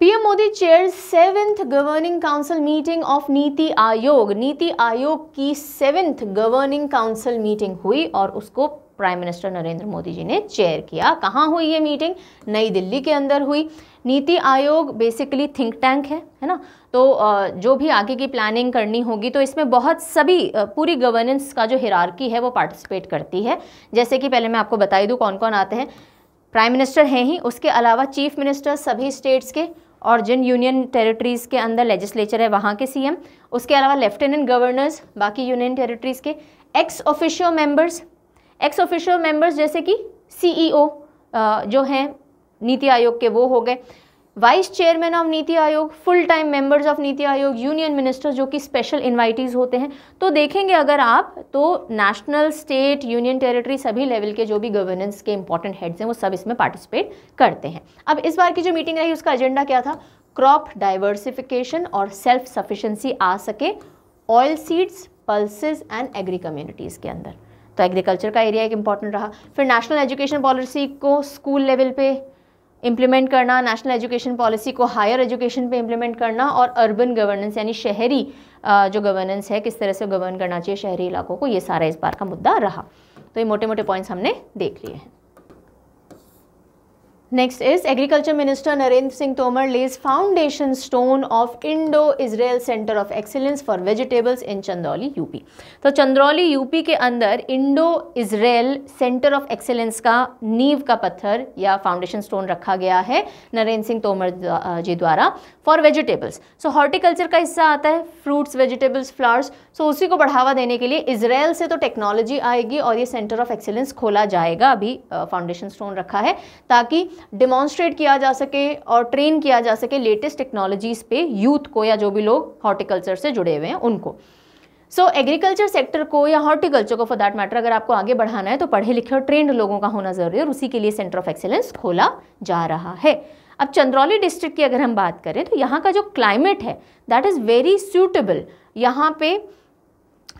PM Modi chair seventh governing council meeting of NITI Aayog नीति आयोग की सेवेंथ गवर्निंग काउंसिल मीटिंग हुई और उसको प्राइम मिनिस्टर नरेंद्र मोदी जी ने चेयर किया कहाँ हुई ये मीटिंग नई दिल्ली के अंदर हुई नीति आयोग बेसिकली थिंक टैंक है है ना तो जो भी आगे की प्लानिंग करनी होगी तो इसमें बहुत सभी पूरी गवर्नेंस का जो हिरारकी है वो पार्टिसिपेट करती है जैसे कि पहले मैं आपको बताई दूँ कौन कौन आते हैं प्राइम मिनिस्टर हैं ही उसके अलावा चीफ मिनिस्टर सभी स्टेट्स के और जिन यूनियन टेरिटरीज़ के अंदर लेजिस्लेचर है वहाँ के सीएम उसके अलावा लेफ्टिनेंट गवर्नर्स बाकी यूनियन टेरिटरीज़ के ex official members ex official members जैसे कि सीईओ e जो हैं नीति आयोग के वो हो गए वाइस चेयरमैन ऑफ नीति आयोग full time members of NITI आयोग यूनियन मिनिस्टर्स जो कि स्पेशल इन्वाइटीज़ होते हैं तो देखेंगे अगर आप तो नेशनल स्टेट यूनियन टेरिटरी सभी लेवल के जो भी गवर्नेंस के इंपॉर्टेंट हेड्स हैं वो सब इसमें पार्टिसिपेट करते हैं अब इस बार की जो मीटिंग रही उसका एजेंडा क्या था क्रॉप डाइवर्सिफिकेशन और सेल्फ सफिशेंसी आ सके oilseeds pulse and agri communities के अंदर तो एग्रीकल्चर का एरिया एक इम्पॉर्टेंट रहा फिर नेशनल एजुकेशन पॉलिसी को स्कूल लेवल पे इम्प्लीमेंट करना नेशनल एजुकेशन पॉलिसी को हायर एजुकेशन पे इम्प्लीमेंट करना और अर्बन गवर्नेंस यानी शहरी जो गवर्नेंस है किस तरह से गवर्न करना चाहिए शहरी इलाकों को ये सारा इस बार का मुद्दा रहा तो ये मोटे मोटे पॉइंट्स हमने देख लिए हैं next is agriculture minister Narendra Singh Tomar lays foundation stone of Indo Israel centre of excellence for vegetables in Chandauli UP तो चंदौली यूपी के अंदर Indo Israel centre of excellence का नींव का पत्थर या फाउंडेशन स्टोन रखा गया है नरेंद्र सिंह तोमर जी द्वारा फॉर वेजिटेबल्स सो हॉर्टिकल्चर का हिस्सा आता है फ्रूट्स वेजिटेबल्स फ्लावर्स सो उसी को बढ़ावा देने के लिए इसराइल से तो टेक्नोलॉजी आएगी और ये सेंटर ऑफ एक्सीलेंस खोला जाएगा अभी फाउंडेशन स्टोन रखा है ताकि डिमॉन्स्ट्रेट किया जा सके और ट्रेन किया जा सके लेटेस्ट टेक्नोलॉजीज़ पे यूथ को या जो भी लोग हॉर्टिकल्चर से जुड़े हुए हैं उनको सो एग्रीकल्चर सेक्टर को या हॉर्टिकल्चर को फॉर दैट मैटर अगर आपको आगे बढ़ाना है तो पढ़े लिखे और ट्रेंड लोगों का होना ज़रूरी है और उसी के लिए सेंटर ऑफ एक्सेलेंस खोला जा रहा है अब चंद्रौली डिस्ट्रिक्ट की अगर हम बात करें तो यहाँ का जो क्लाइमेट है दैट इज़ वेरी सूटेबल यहाँ पे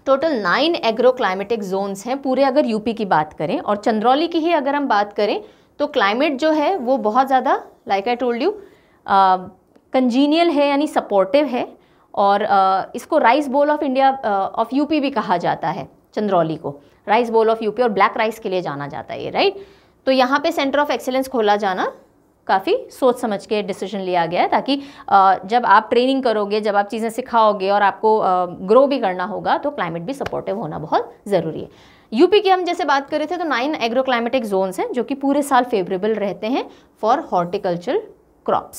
total nine agro climatic zones हैं पूरे अगर यूपी की बात करें और चंद्रौली की ही अगर हम बात करें तो क्लाइमेट जो है वो बहुत ज़्यादा like I told you congenial है यानी सपोर्टिव है और uh, इसको rice bowl of India of UP भी कहा जाता है चंद्रौली को राइस बोल ऑफ यूपी और ब्लैक राइस के लिए जाना जाता है ये राइट तो यहाँ पे सेंटर ऑफ एक्सेलेंस खोला जाना काफ़ी सोच समझ के डिसीजन लिया गया है ताकि जब आप ट्रेनिंग करोगे जब आप चीज़ें सिखाओगे और आपको ग्रो भी करना होगा तो क्लाइमेट भी सपोर्टिव होना बहुत ज़रूरी है यूपी की हम जैसे बात कर रहे थे तो नाइन एग्रोक्लाइमेटिक जोन है जो कि पूरे साल फेवरेबल रहते हैं for horticulture crop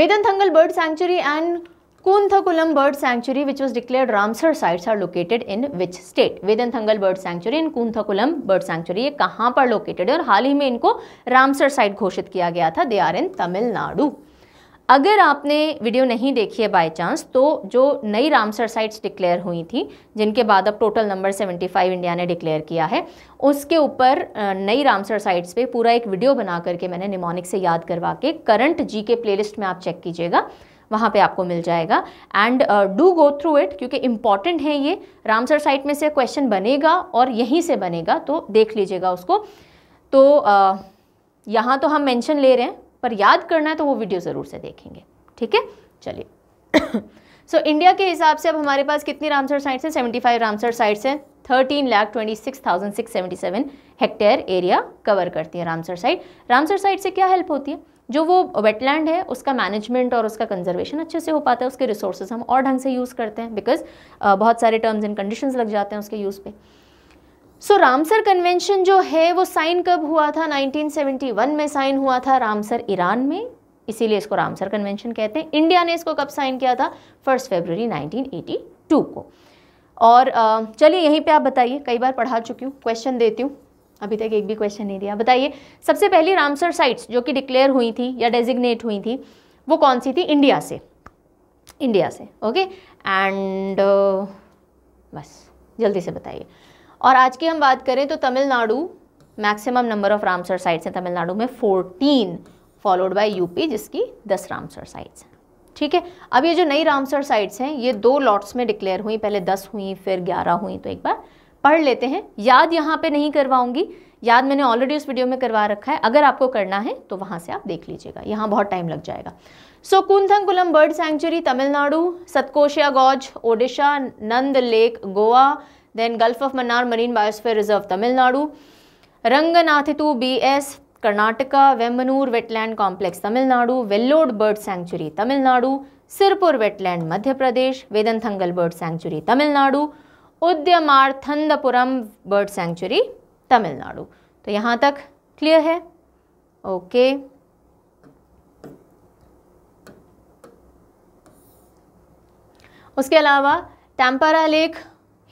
Vedanthangal bird sanctuary and Koonthankulam bird sanctuary which was declare Ramsar sites are located in which state Vedanthangal bird sanctuary and Koonthankulam bird sanctuary ये कहाँ पर लोकेटेड है और हाल ही में इनको रामसर साइट घोषित किया गया था दे आर इन तमिलनाडु अगर आपने वीडियो नहीं देखी है बाय चांस तो जो नई रामसर साइट्स डिक्लेयर हुई थी जिनके बाद अब टोटल नंबर 75 इंडिया ने डिक्लेयर किया है उसके ऊपर नई रामसर साइट्स पे पूरा एक वीडियो बना करके मैंने निमोनिक से याद करवा के करंट जी के प्ले में आप चेक कीजिएगा वहाँ पे आपको मिल जाएगा and do go through it क्योंकि इम्पॉर्टेंट है ये रामसर साइट में से क्वेश्चन बनेगा और यहीं से बनेगा तो देख लीजिएगा उसको तो uh, यहाँ तो हम मेंशन ले रहे हैं पर याद करना है तो वो वीडियो ज़रूर से देखेंगे ठीक है चलिए सो इंडिया के हिसाब से अब हमारे पास कितनी रामसर साइट्स हैं सेवेंटी फाइव रामसर साइट्स हैं thirteen lakh twenty six thousand six seventy seven hectare area cover करती है रामसर साइट रामसर साइट से क्या हेल्प होती है जो वो वेटलैंड है उसका मैनेजमेंट और उसका कंजर्वेशन अच्छे से हो पाता है उसके रिसोर्सेज हम और ढंग से यूज़ करते हैं बिकॉज uh, बहुत सारे टर्म्स एंड कंडीशंस लग जाते हैं उसके यूज़ पे सो रामसर कन्वेंशन जो है वो साइन कब हुआ था 1971 में साइन हुआ था रामसर ईरान में इसीलिए इसको रामसर कन्वेंशन कहते हैं इंडिया ने इसको कब साइन किया था फर्स्ट फेबररी 1982 को और चलिए यहीं पे आप बताइए कई बार पढ़ा चुकी हूँ क्वेश्चन देती हूँ अभी तक एक भी क्वेश्चन नहीं दिया बताइए सबसे पहली रामसर साइट्स जो कि डिक्लेयर हुई थी या डेजिग्नेट हुई थी वो कौन सी थी इंडिया से इंडिया से ओके एंड uh, बस जल्दी से बताइए और आज की हम बात करें तो Tamil Nadu maximum number of Ramsar sites हैं तमिलनाडु में 14 फॉलोड बाय यूपी जिसकी 10 रामसर साइट्स हैं ठीक है अब ये जो नई रामसर साइट्स हैं ये दो लॉट्स में डिक्लेयर हुई पहले 10 हुई फिर 11 हुई तो एक बार पढ़ लेते हैं याद यहाँ पे नहीं करवाऊंगी याद मैंने ऑलरेडी उस वीडियो में करवा रखा है अगर आपको करना है तो वहाँ से आप देख लीजिएगा यहाँ बहुत टाइम लग जाएगा so Koonthankulam bird sanctuary Tamil Nadu Satkosia gorge Odisha Nanda lake Goa then gulf of Mannar marine biosphere reserve Tamil Nadu Ranganathittu B S Karnataka Vembannur wetland complex Tamil Nadu Vellode bird sanctuary Tamil Nadu Sirpur wetland Madhya Pradesh Vedanthangal bird sanctuary Tamil Nadu Udhayamarthandapuram bird sanctuary Tamil Nadu तो यहाँ तक क्लियर है ओके उसके अलावा Tampara lake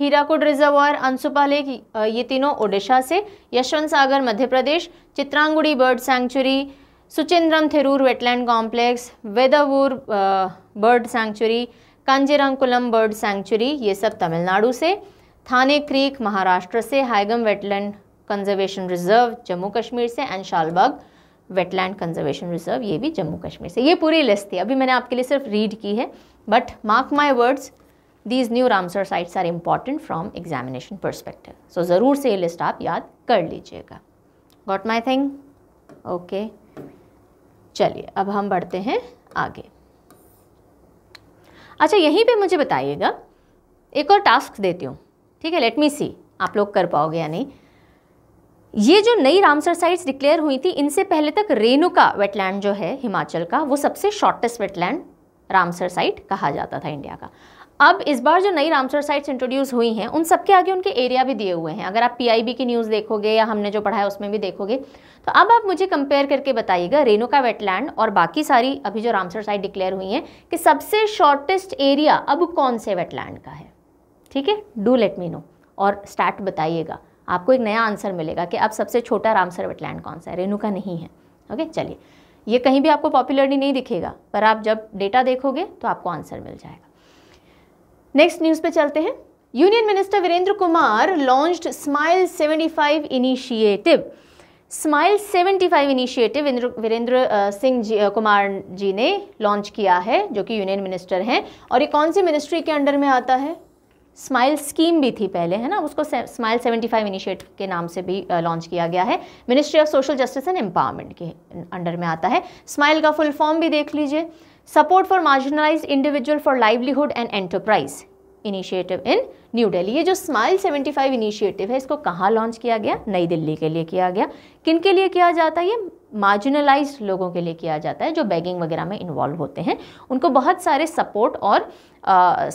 Hirakud reservoir Ansupa lake ये तीनों ओडिशा से Yashwant Sagar Madhya Pradesh चित्रांगुड़ी bird sanctuary Suchindram Theroor wetland complex Vaduvur bird sanctuary Kanjirankulam bird sanctuary ये सब तमिलनाडु से थाने क्रीक महाराष्ट्र से Hygam wetland conservation reserve Jammu Kashmir से and Shallabugh wetland conservation reserve ये भी जम्मू कश्मीर से ये पूरी लिस्ट थी अभी मैंने आपके लिए सिर्फ रीड की है but mark my words these new Ramsar sites are important from examination perspective so ज़रूर से ये लिस्ट आप याद कर लीजिएगा गॉट माई थिंग ओके चलिए अब हम बढ़ते हैं आगे अच्छा यहीं पे मुझे बताइएगा एक और टास्क देती हूँ ठीक है लेट मी सी आप लोग कर पाओगे या नहीं ये जो नई रामसर साइट्स डिक्लेयर हुई थी इनसे पहले तक रेणुका वेटलैंड जो है हिमाचल का वो सबसे शॉर्टेस्ट वेटलैंड रामसर साइट कहा जाता था इंडिया का अब इस बार जो नई रामसर साइट्स इंट्रोड्यूस हुई हैं उन सबके आगे उनके एरिया भी दिए हुए हैं अगर आप पीआईबी की न्यूज़ देखोगे या हमने जो पढ़ा है उसमें भी देखोगे तो अब आप मुझे कंपेयर करके बताइएगा रेणुका वेटलैंड और बाकी सारी अभी जो रामसर साइट डिक्लेयर हुई हैं कि सबसे शॉर्टेस्ट एरिया अब कौन से वेटलैंड का है ठीक है डू लेट मी नो और स्टार्ट बताइएगा आपको एक नया आंसर मिलेगा कि अब सबसे छोटा रामसर वेटलैंड कौन सा है रेणुका नहीं है ओके चलिए ये कहीं भी आपको पॉपुलरली नहीं दिखेगा पर आप जब डेटा देखोगे तो आपको आंसर मिल जाएगा नेक्स्ट न्यूज़ पे चलते हैं union minister Virendra Kumar launched SMILE 75 initiative SMILE 75 initiative Virendra Singh Kumar ji ने लॉन्च किया है जो कि यूनियन मिनिस्टर हैं और ये कौन सी मिनिस्ट्री के अंडर में आता है स्माइल स्कीम भी थी पहले है ना उसको स्माइल 75 इनिशिएटिव के नाम से भी लॉन्च uh, किया गया है ministry of social justice and empowerment के अंडर में आता है स्माइल का फुल फॉर्म भी देख लीजिए support for marginalised individual for livelihood and enterprise initiative in new Delhi ये जो स्माइल 75 इनिशिएटिव है इसको कहाँ लॉन्च किया गया नई दिल्ली के लिए किया गया किन के लिए किया जाता है ये मार्जिनलाइज लोगों के लिए किया जाता है जो बैगिंग वगैरह में इन्वॉल्व होते हैं उनको बहुत सारे सपोर्ट और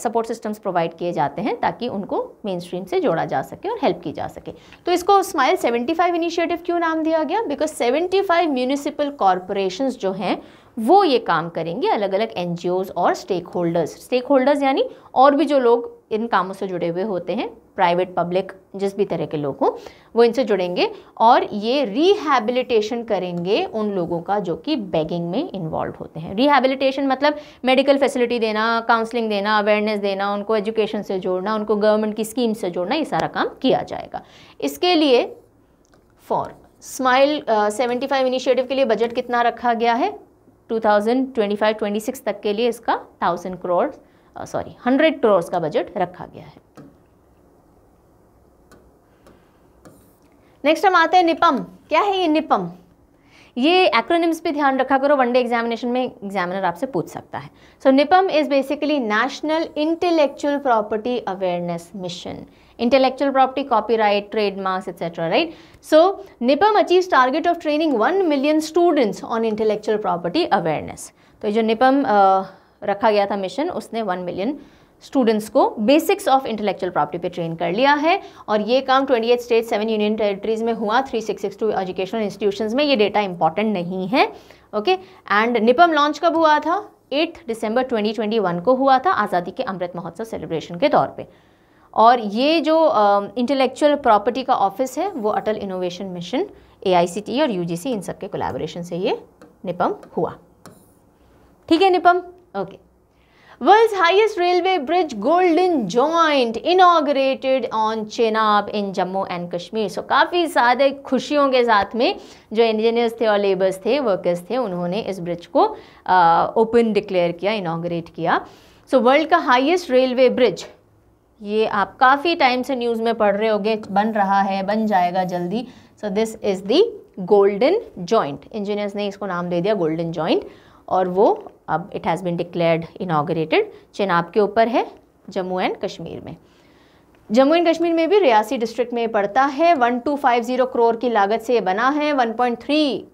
सपोर्ट सिस्टम्स प्रोवाइड किए जाते हैं ताकि उनको मेन स्ट्रीम से जोड़ा जा सके और हेल्प की जा सके तो इसको स्माइल 75 इनिशिएटिव क्यों नाम दिया गया बिकॉज 75 म्यूनिसिपल कॉरपोरेशन जो हैं वो ये काम करेंगे अलग अलग एन और स्टेक होल्डर्स स्टेक होल्डर्स यानी और भी जो लोग इन कामों से जुड़े हुए होते हैं प्राइवेट पब्लिक जिस भी तरह के लोग हों वो इनसे जुड़ेंगे और ये रिहैबिलिटेशन करेंगे उन लोगों का जो कि बैगिंग में इन्वॉल्व होते हैं रिहैबिलिटेशन मतलब मेडिकल फैसिलिटी देना काउंसलिंग देना अवेयरनेस देना उनको एजुकेशन से जोड़ना उनको गवर्नमेंट की स्कीम से जोड़ना ये सारा काम किया जाएगा इसके लिए for SMILE seventy five initiative के लिए बजट कितना रखा गया है 2025-26 तक के लिए इसका thousand crore sorry hundred crore का बजट रखा गया है नेक्स्ट हम आते हैं निपम क्या है ये निपम ये एक्रोनिम्स पे ध्यान रखा करो वनडे एग्जामिनेशन में एग्जामिनर आपसे पूछ सकता है so NIPAM is basically national intellectual property awareness mission intellectual property copyright trademark etcetera right so NIPAM achieve target of training one million students on intellectual property awareness तो जो निपम uh, रखा गया था मिशन उसने वन मिलियन स्टूडेंट्स को basics of intellectual property पे train कर लिया है और ये काम 28 स्टेट सेवन यूनियन टेरिटरीज में हुआ 3662 एजुकेशनल इंस्टीट्यूशंस में ये डेटा इंपॉर्टेंट नहीं है ओके एंड निपम लॉन्च कब हुआ था 8 दिसंबर 2021 को हुआ था आज़ादी के अमृत महोत्सव सेलिब्रेशन के तौर पर और ये जो इंटेलेक्चुअल uh, प्रॉपर्टी का ऑफिस है वो अटल इनोवेशन मिशन ए और यू इन सब के कोलेबोरेशन से ये निपम हुआ ठीक है NIPAM okay okay. World highest railway bridge golden joint inaugurated on Chenab in Jammu and Kashmir so काफ़ी सारे खुशियों के साथ में जो इंजीनियर्स थे और लेबर्स थे वर्कर्स थे उन्होंने इस ब्रिज को ओपन डिक्लेयर किया इनाग्रेट किया सो वर्ल्ड का हाईएस्ट रेलवे ब्रिज ये आप काफ़ी टाइम से न्यूज़ में पढ़ रहे होगे बन रहा है बन जाएगा जल्दी so this is the golden joint engineers ने इसको नाम दे दिया गोल्डन जॉइंट और वो अब it has been declared inaugurated Chenab के ऊपर है जम्मू एंड कश्मीर में जम्मू एंड कश्मीर में भी रियासी डिस्ट्रिक्ट में पड़ता है 1250 करोड़ की लागत से ये बना है 1.3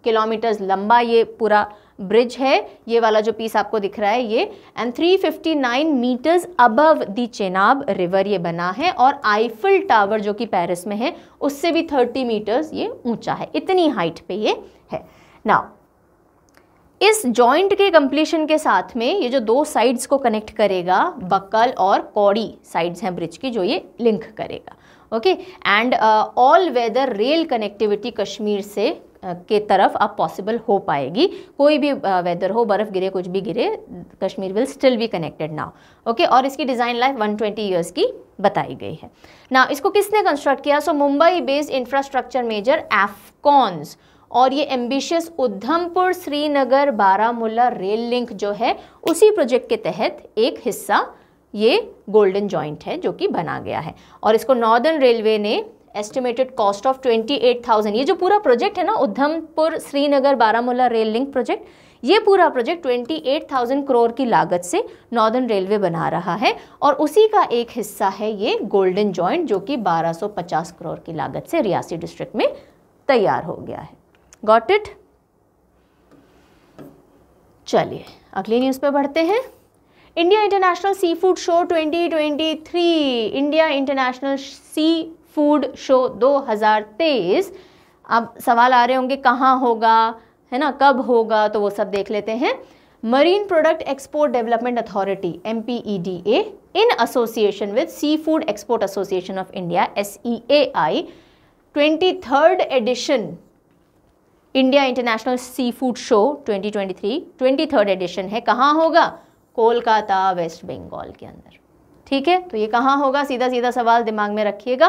किलोमीटर्स लंबा ये पूरा ब्रिज है ये वाला जो पीस आपको दिख रहा है ये and 359 metres above the Chenab river ये बना है और आईफिल टावर जो कि पेरिस में है उससे भी 30 मीटर्स ये ऊंचा है इतनी हाइट पे ये है नाउ इस जॉइंट के कंप्लीशन के साथ में ये जो दो साइड्स को कनेक्ट करेगा बकल और कौड़ी साइड्स हैं ब्रिज की जो ये लिंक करेगा okay and all weather rail connectivity Kashmir से uh, के तरफ अब पॉसिबल हो पाएगी कोई भी वेदर uh, हो बर्फ़ गिरे कुछ भी गिरे Kashmir will still be connected now okay और इसकी डिज़ाइन लाइफ 120 ईयर्स की बताई गई है ना इसको किसने कंस्ट्रक्ट किया so Mumbai based infrastructure major Afcons और ये ambitious Udhampur Srinagar Baramulla rail link जो है उसी प्रोजेक्ट के तहत एक हिस्सा ये गोल्डन जॉइंट है जो कि बना गया है और इसको नॉर्दर्न रेलवे ने एस्टिमेटेड कॉस्ट ऑफ 28,000 ये जो पूरा प्रोजेक्ट है ना Udhampur Srinagar Baramulla rail link project ये पूरा प्रोजेक्ट 28,000 करोड़ की लागत से नॉर्दर्न रेलवे बना रहा है और उसी का एक हिस्सा है ये गोल्डन जॉइंट जो कि 1250 करोड़ की लागत से रियासी डिस्ट्रिक्ट में तैयार हो गया है गॉट इट चलिए अगली न्यूज़ पे बढ़ते हैं India international seafood show 2023 India international seafood show 2023 अब सवाल आ रहे होंगे कहाँ होगा है ना कब होगा तो वो सब देख लेते हैं marine product export development authority M P E D A in association with seafood export association of India S E A I twenty third edition India international seafood show 2023 23 edition है कहाँ होगा Kolkata waste Bengal के अंदर ठीक है तो ये कहाँ होगा सीधा सीधा सवाल दिमाग में रखिएगा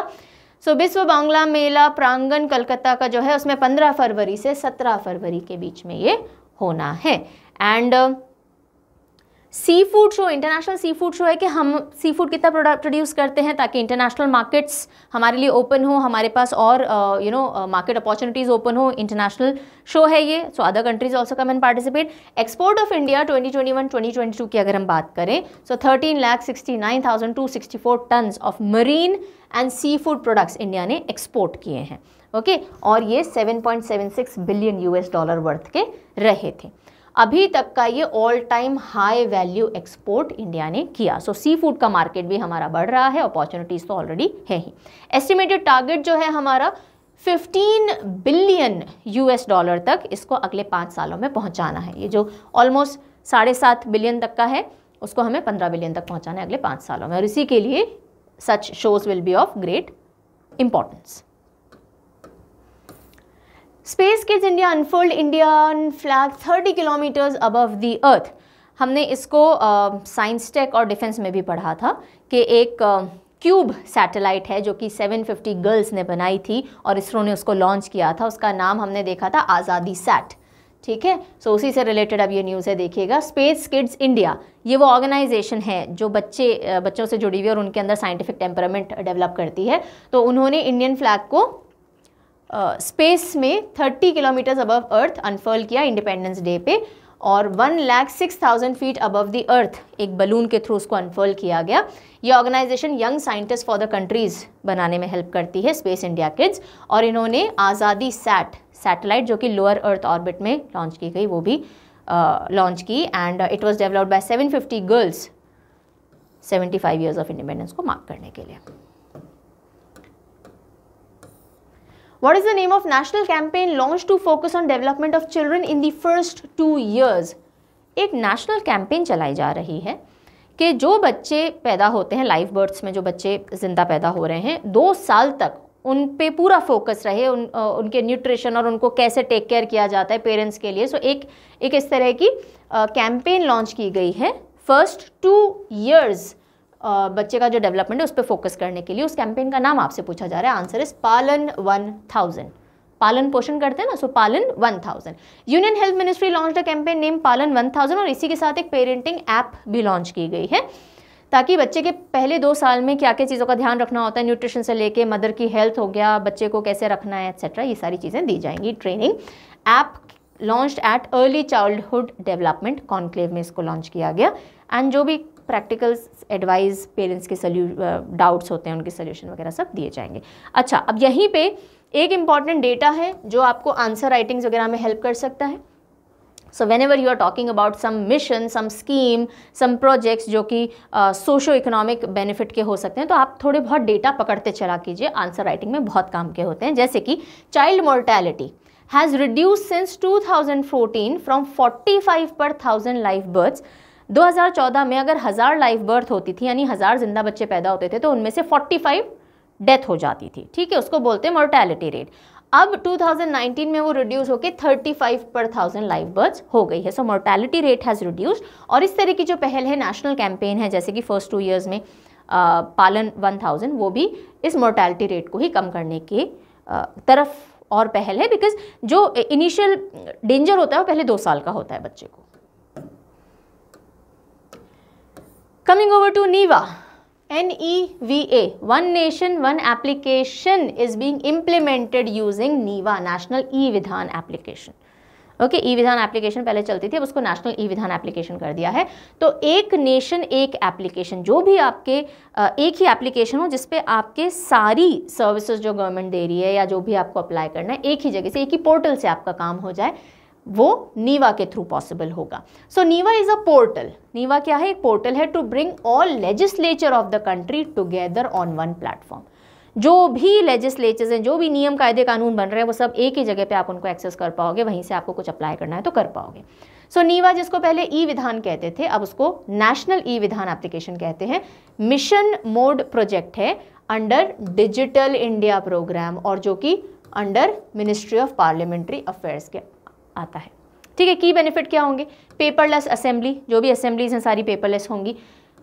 सो so, विश्व बांग्ला मेला प्रांगण कलकत्ता का जो है उसमें 15 फरवरी से 17 फरवरी के बीच में ये होना है and seafood show international seafood show है कि हम सी फूड कितना प्रोडक्ट प्रोड्यूस करते हैं ताकि इंटरनेशनल मार्केट्स हमारे लिए ओपन हो हमारे पास और you know market opportunities open हो इंटरनेशनल शो है ये so other countries also come and participate export of India 2021 2022 की अगर हम बात करें so thirteen lakh sixty nine thousand two sixty four tons of marine and seafood products India ने export किए हैं ओके okay? और ये 7.76 बिलियन यूएस डॉलर वर्थ के रहे थे अभी तक का ये all time high value export India ने किया सो सी फूड का मार्केट भी हमारा बढ़ रहा है अपॉर्चुनिटीज़ तो ऑलरेडी है ही एस्टिमेटेड टारगेट जो है हमारा 15 बिलियन यूएस डॉलर तक इसको अगले पाँच सालों में पहुंचाना है ये जो ऑलमोस्ट साढ़े सात बिलियन तक का है उसको हमें पंद्रह बिलियन तक पहुंचाना है अगले पाँच सालों में और इसी के लिए such shows will be of great importance space kids India unfold Indian flag 30 kilometres above the earth हमने इसको साइंस uh, टेक और डिफेंस में भी पढ़ा था कि एक क्यूब uh, सैटेलाइट है जो कि 750 गर्ल्स ने बनाई थी और इसरो ने उसको लॉन्च किया था उसका नाम हमने देखा था आज़ादी सैट ठीक है सो so, उसी से रिलेटेड अब ये न्यूज़ है देखिएगा स्पेस किड्स इंडिया ये वो ऑर्गेनाइजेशन है जो बच्चे बच्चों से जुड़ी हुई और उनके अंदर साइंटिफिक टेम्परामेंट डेवलप करती है तो उन्होंने इंडियन फ्लैग को स्पेस uh, में 30 किलोमीटर्स अबव अर्थ अनफर्ल किया इंडिपेंडेंस डे पे और one lakh six thousand feet above the earth एक बलून के थ्रू उसको अनफर्ल किया गया ये organisation young scientist for the countries बनाने में हेल्प करती है स्पेस इंडिया किड्स और इन्होंने आज़ादी सैट सैटेलाइट जो कि लोअर अर्थ ऑर्बिट में लॉन्च की गई वो भी लॉन्च uh, की and it was developed by seven girls seventy years of independence को मार्क करने के लिए What is the name of national campaign launched to focus on development of children in the first two years? एक national campaign चलाई जा रही है कि जो बच्चे पैदा होते हैं लाइफ बर्थ्स में जो बच्चे ज़िंदा पैदा हो रहे हैं दो साल तक उन पे पूरा फोकस रहे उन उनके न्यूट्रिशन और उनको कैसे टेक केयर किया जाता है पेरेंट्स के लिए सो so, एक एक इस तरह की कैंपेन लॉन्च की गई है फर्स्ट टू ईयर्स बच्चे का जो डेवलपमेंट है उस पर फोकस करने के लिए उस कैंपेन का नाम आपसे पूछा जा रहा है answer is Paalan one thousand पालन पोषण करते हैं ना so Paalan one thousand union health ministry launch the campaign name Paalan one thousand और इसी के साथ एक पेरेंटिंग ऐप भी लॉन्च की गई है ताकि बच्चे के पहले दो साल में क्या क्या चीज़ों का ध्यान रखना होता है न्यूट्रिशन से लेके मदर की हेल्थ हो गया बच्चे को कैसे रखना है एक्सेट्रा ये सारी चीज़ें दी जाएंगी training app launch at early childhood development conclave में इसको लॉन्च किया गया एंड जो भी प्रैक्टिकल्स एडवाइस पेरेंट्स के सल्यू डाउट्स होते हैं उनके सोल्यूशन वगैरह सब दिए जाएंगे अच्छा अब यहीं पे एक इम्पॉर्टेंट डेटा है जो आपको आंसर राइटिंग्स वगैरह में हेल्प कर सकता है so whenever you are talking about some mission some scheme some projects जो कि सोशो इकोनॉमिक बेनिफिट के हो सकते हैं तो आप थोड़े बहुत डेटा पकड़ते चला कीजिए आंसर राइटिंग में बहुत काम के होते हैं जैसे कि child mortality has reduce since 2014 from 45 per thousand life births 2014 में अगर हज़ार लाइफ बर्थ होती थी यानी हज़ार जिंदा बच्चे पैदा होते थे तो उनमें से 45 डेथ हो जाती थी ठीक है उसको बोलते हैं मोर्टेलिटी रेट अब 2019 में वो रिड्यूस होकर 35 पर थाउजेंड लाइफ बर्थ हो गई है so mortality rate has reduce और इस तरह की जो पहल है नेशनल कैंपेन है जैसे कि फर्स्ट टू ईयर्स में आ, पालन वन वो भी इस मोर्टेलिटी रेट को ही कम करने के आ, तरफ और पहल है बिकॉज जो इनिशियल डेंजर होता है वो पहले दो साल का होता है बच्चे को coming over to NeVA N E V A one nation one application is being implemented using NeVA national e Vidhan application okay E Vidhan application पहले चलती थी अब उसको नेशनल ई विधान एप्लीकेशन कर दिया है तो एक नेशन एक एप्लीकेशन जो भी आपके एक ही एप्लीकेशन हो जिसपे आपके सारी सर्विसेज जो गवर्नमेंट दे रही है या जो भी आपको अप्लाई करना है एक ही जगह से एक ही पोर्टल से आपका काम हो जाए वो नीवा के थ्रू पॉसिबल होगा सो नीवा इज़ अ पोर्टल नीवा क्या है एक पोर्टल है to bring all legislature of the country together on one platform जो भी लेजिस्लेचर्स हैं जो भी नियम कायदे कानून बन रहे हैं वो सब एक ही जगह पे आप उनको एक्सेस कर पाओगे वहीं से आपको कुछ अप्लाई करना है तो कर पाओगे सो so, नीवा जिसको पहले ई विधान कहते थे अब उसको नेशनल ई विधान एप्लीकेशन कहते हैं मिशन मोड प्रोजेक्ट है अंडर डिजिटल इंडिया प्रोग्राम और जो कि under ministry of parliamentary affairs के आता है ठीक है की बेनिफिट क्या होंगे पेपरलेस असेंबली जो भी असेंबलीज हैं सारी पेपरलेस होंगी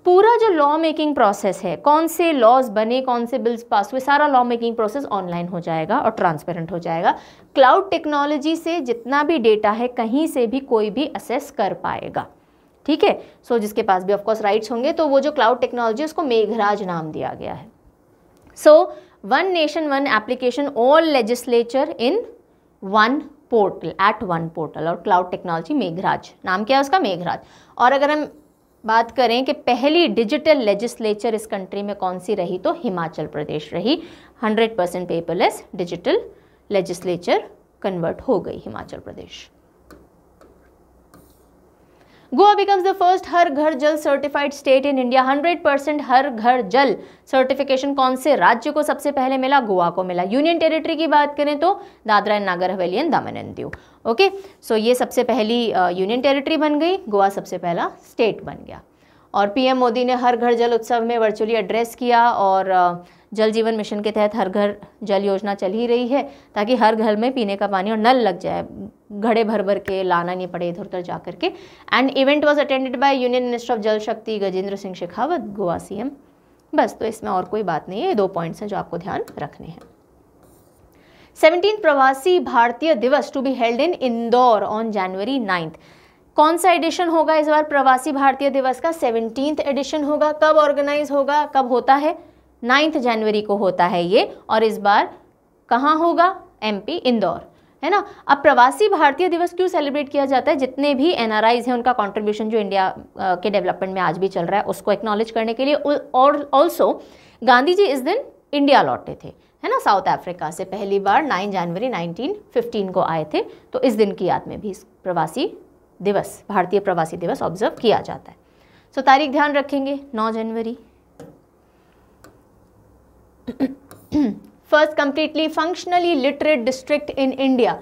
पूरा जो लॉ मेकिंग प्रोसेस है कौन से लॉज बने कौन से बिल्स पास हुए सारा लॉ मेकिंग प्रोसेस ऑनलाइन हो जाएगा और ट्रांसपेरेंट हो जाएगा क्लाउड टेक्नोलॉजी से जितना भी डेटा है कहीं से भी कोई भी असेस कर पाएगा ठीक है सो जिसके पास भी ऑफकोर्स राइट्स होंगे तो वो जो क्लाउड टेक्नोलॉजी उसको मेघराज नाम दिया गया है so one nation one application all legislature in one portal at one portal और क्लाउड टेक्नोलॉजी मेघराज नाम क्या है उसका मेघराज और अगर हम बात करें कि पहली डिजिटल लेजिस्लेचर इस कंट्री में कौन सी रही तो हिमाचल प्रदेश रही 100 percent paperless digital legislature convert हो गई Himachal Pradesh Goa becomes the first Har Ghar Jal certified state in India 100 percent Har Ghar Jal certification कौन से राज्य को सबसे पहले मिला गोवा को मिला यूनियन टेरिटरी की बात करें तो दादरा एंड नागर हवेली एंड दामन एंड दीव ओके सो ये सबसे पहली यूनियन टेरिटरी बन गई गोवा सबसे पहला स्टेट बन गया और पीएम मोदी ने हर घर जल उत्सव में वर्चुअली एड्रेस किया और uh, जल जीवन मिशन के तहत हर घर जल योजना चल ही रही है ताकि हर घर में पीने का पानी और नल लग जाए घड़े भर भर के लाना नहीं पड़े इधर उधर जा करके and event was attended by union minister of Jal Shakti Gajendra Singh Shekhawat Goa CM बस तो इसमें और कोई बात नहीं है ये दो पॉइंट्स हैं जो आपको ध्यान रखने हैं seventeen Pravasi Bharatiya Divas to be held in Indore on January ninth कौन सा एडिशन होगा इस बार प्रवासी भारतीय दिवस का सेवनटीन्थ एडिशन होगा कब ऑर्गेनाइज होगा कब होता है नाइन्थ जनवरी को होता है ये और इस बार कहाँ होगा एमपी इंदौर है ना अब प्रवासी भारतीय दिवस क्यों सेलिब्रेट किया जाता है जितने भी एन हैं उनका कॉन्ट्रीब्यूशन जो इंडिया के डेवलपमेंट में आज भी चल रहा है उसको एक्नॉलेज करने के लिए और ऑल्सो गांधी जी इस दिन इंडिया लौटे थे है ना साउथ अफ्रीका से पहली बार 9 जनवरी 1915 को आए थे तो इस दिन की याद में भी प्रवासी दिवस भारतीय प्रवासी दिवस ऑब्जर्व किया जाता है सो तारीख ध्यान रखेंगे 9 जनवरी first completely functionally literate district in India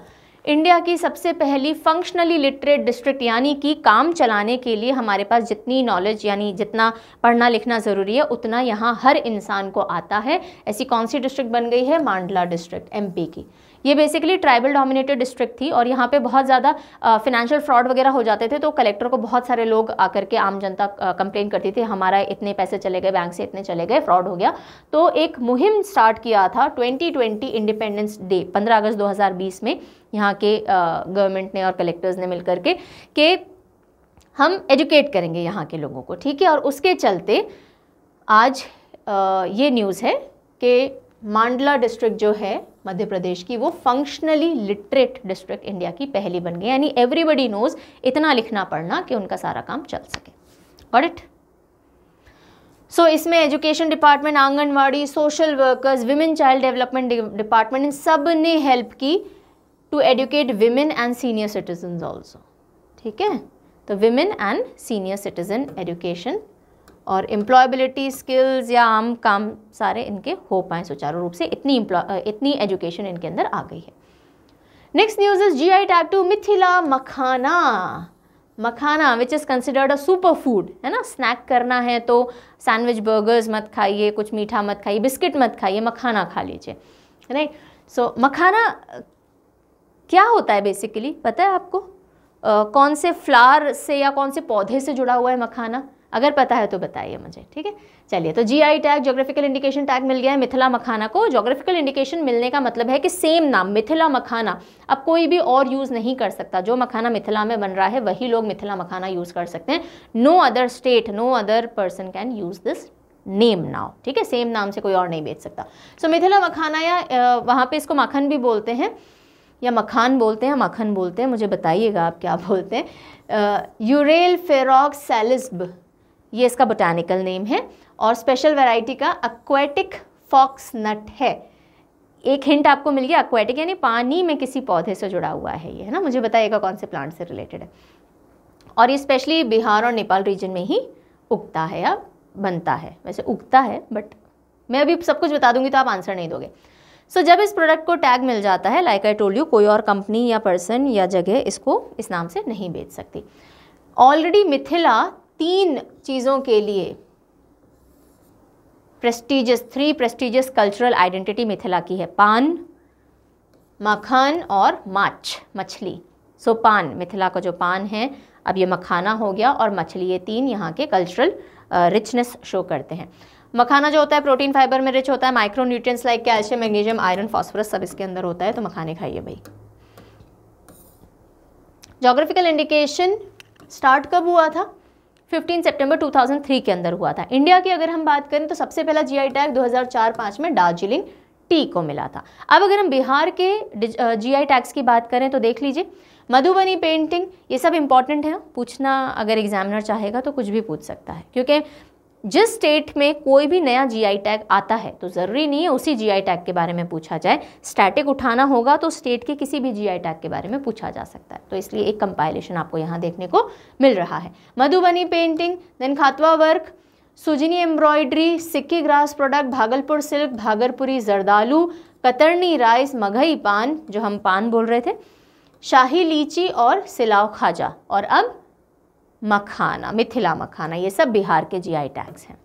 India की सबसे पहली फंक्शनली लिटरेट डिस्ट्रिक्ट यानी कि काम चलाने के लिए हमारे पास जितनी नॉलेज यानी जितना पढ़ना लिखना ज़रूरी है उतना यहाँ हर इंसान को आता है ऐसी कौन सी डिस्ट्रिक्ट बन गई है मांडला डिस्ट्रिक्ट एमपी की ये बेसिकली ट्राइबल डोमिनेटेड डिस्ट्रिक्ट थी और यहाँ पे बहुत ज़्यादा फिनेंशियल फ्रॉड वगैरह हो जाते थे तो कलेक्टर को बहुत सारे लोग आकर के आम जनता कंप्लेन करती थी हमारा इतने पैसे चले गए बैंक से इतने चले गए फ्रॉड हो गया तो एक मुहिम स्टार्ट किया था ट्वेंटी इंडिपेंडेंस डे पंद्रह अगस्त दो में यहाँ के गवर्नमेंट ने और कलेक्टर्स ने मिल करके के हम एजुकेट करेंगे यहाँ के लोगों को ठीक है और उसके चलते आज आ, ये न्यूज़ है कि मांडला डिस्ट्रिक्ट जो है मध्य प्रदेश की वो फंक्शनली लिटरेट डिस्ट्रिक्ट इंडिया की पहली बन गई यानी एवरीबडी नोज इतना लिखना पढ़ना कि उनका सारा काम चल सके गॉट इट सो इसमें education department anganwadi social workers women child development department इन सब ने हेल्प की to educate women and senior citizen also ठीक है तो women and senior citizen education और एम्प्लॉयबिलिटी स्किल्स या आम काम सारे इनके हो पाएँ सुचारू रूप से इतनी इतनी एजुकेशन इनके अंदर आ गई है next news is G I tag to Mithila makhana makhana which is considered a superfood है ना स्नैक करना है तो सैंडविच बर्गर्स मत खाइए कुछ मीठा मत खाइए बिस्किट मत खाइए मखाना खा लीजिए राइट सो मखाना क्या होता है बेसिकली पता है आपको uh, कौन से फ्लावर से या कौन से पौधे से जुड़ा हुआ है मखाना अगर पता है तो बताइए मुझे ठीक है चलिए तो G I tag geographical indication tag मिल गया है मिथिला मखाना को जोग्राफिकल इंडिकेशन मिलने का मतलब है कि सेम नाम मिथिला मखाना अब कोई भी और यूज़ नहीं कर सकता जो मखाना मिथिला में बन रहा है वही लोग मिथिला मखाना यूज़ कर सकते हैं no other state no other person can use this name now ठीक है सेम नाम से कोई और नहीं बेच सकता सो so, मिथिला मखाना या वहाँ पर इसको मखन भी बोलते हैं या मखान बोलते हैं मखन बोलते हैं मुझे बताइएगा आप क्या बोलते हैं यूरेल फेरॉक्स सेलिस्ब ये इसका बोटानिकल नेम है और स्पेशल वैरायटी का अक्वेटिक फॉक्स नट है एक हिंट आपको मिल गया अक्वेटिक यानी पानी में किसी पौधे से जुड़ा हुआ है ये है ना मुझे बताइएगा कौन से प्लांट से रिलेटेड है और ये स्पेशली बिहार और नेपाल रीजन में ही उगता है या बनता है वैसे उगता है बट मैं अभी सब कुछ बता दूंगी तो आप आंसर नहीं दोगे सो so, जब इस प्रोडक्ट को टैग मिल जाता है लाइक आई टोल यू कोई और कंपनी या पर्सन या जगह इसको इस नाम से नहीं बेच सकती ऑलरेडी मिथिला तीन चीज़ों के लिए prestigious three prestigious cultural identity Mithila की है पान मखन और माछ मछली सो पान मिथिला का जो पान है अब ये मखाना हो गया और मछली ये तीन यहाँ के कल्चरल रिचनेस शो करते हैं मखाना जो होता है प्रोटीन फाइबर में रिच होता है micronutrients like calcium magnesium iron phosphorus सब इसके अंदर होता है तो मखाने खाइए भाई जोग्राफिकल इंडिकेशन स्टार्ट कब हुआ था 15 सितंबर 2003 के अंदर हुआ था इंडिया की अगर हम बात करें तो सबसे पहला जीआई टैग 2004-5 में दार्जिलिंग टी को मिला था अब अगर हम बिहार के जीआई टैक्स की बात करें तो देख लीजिए मधुबनी पेंटिंग ये सब इम्पॉर्टेंट है पूछना अगर एग्जामिनर चाहेगा तो कुछ भी पूछ सकता है क्योंकि जिस स्टेट में कोई भी नया जीआई टैग आता है तो ज़रूरी नहीं है उसी जीआई टैग के बारे में पूछा जाए स्टैटिक उठाना होगा तो स्टेट के किसी भी जीआई टैग के बारे में पूछा जा सकता है तो इसलिए एक कंपाइलेशन आपको यहाँ देखने को मिल रहा है Madhubani painting then Khatwa work Sujni embroidery Sikki grass product Bhagalpur silk Bhagalpuri Zardalu Katarni rice मघई पान जो हम पान बोल रहे थे शाही लीची और सिलाव खाजा और अब मखाना मिथिला मखाना ये सब बिहार के जीआई टैग्स हैं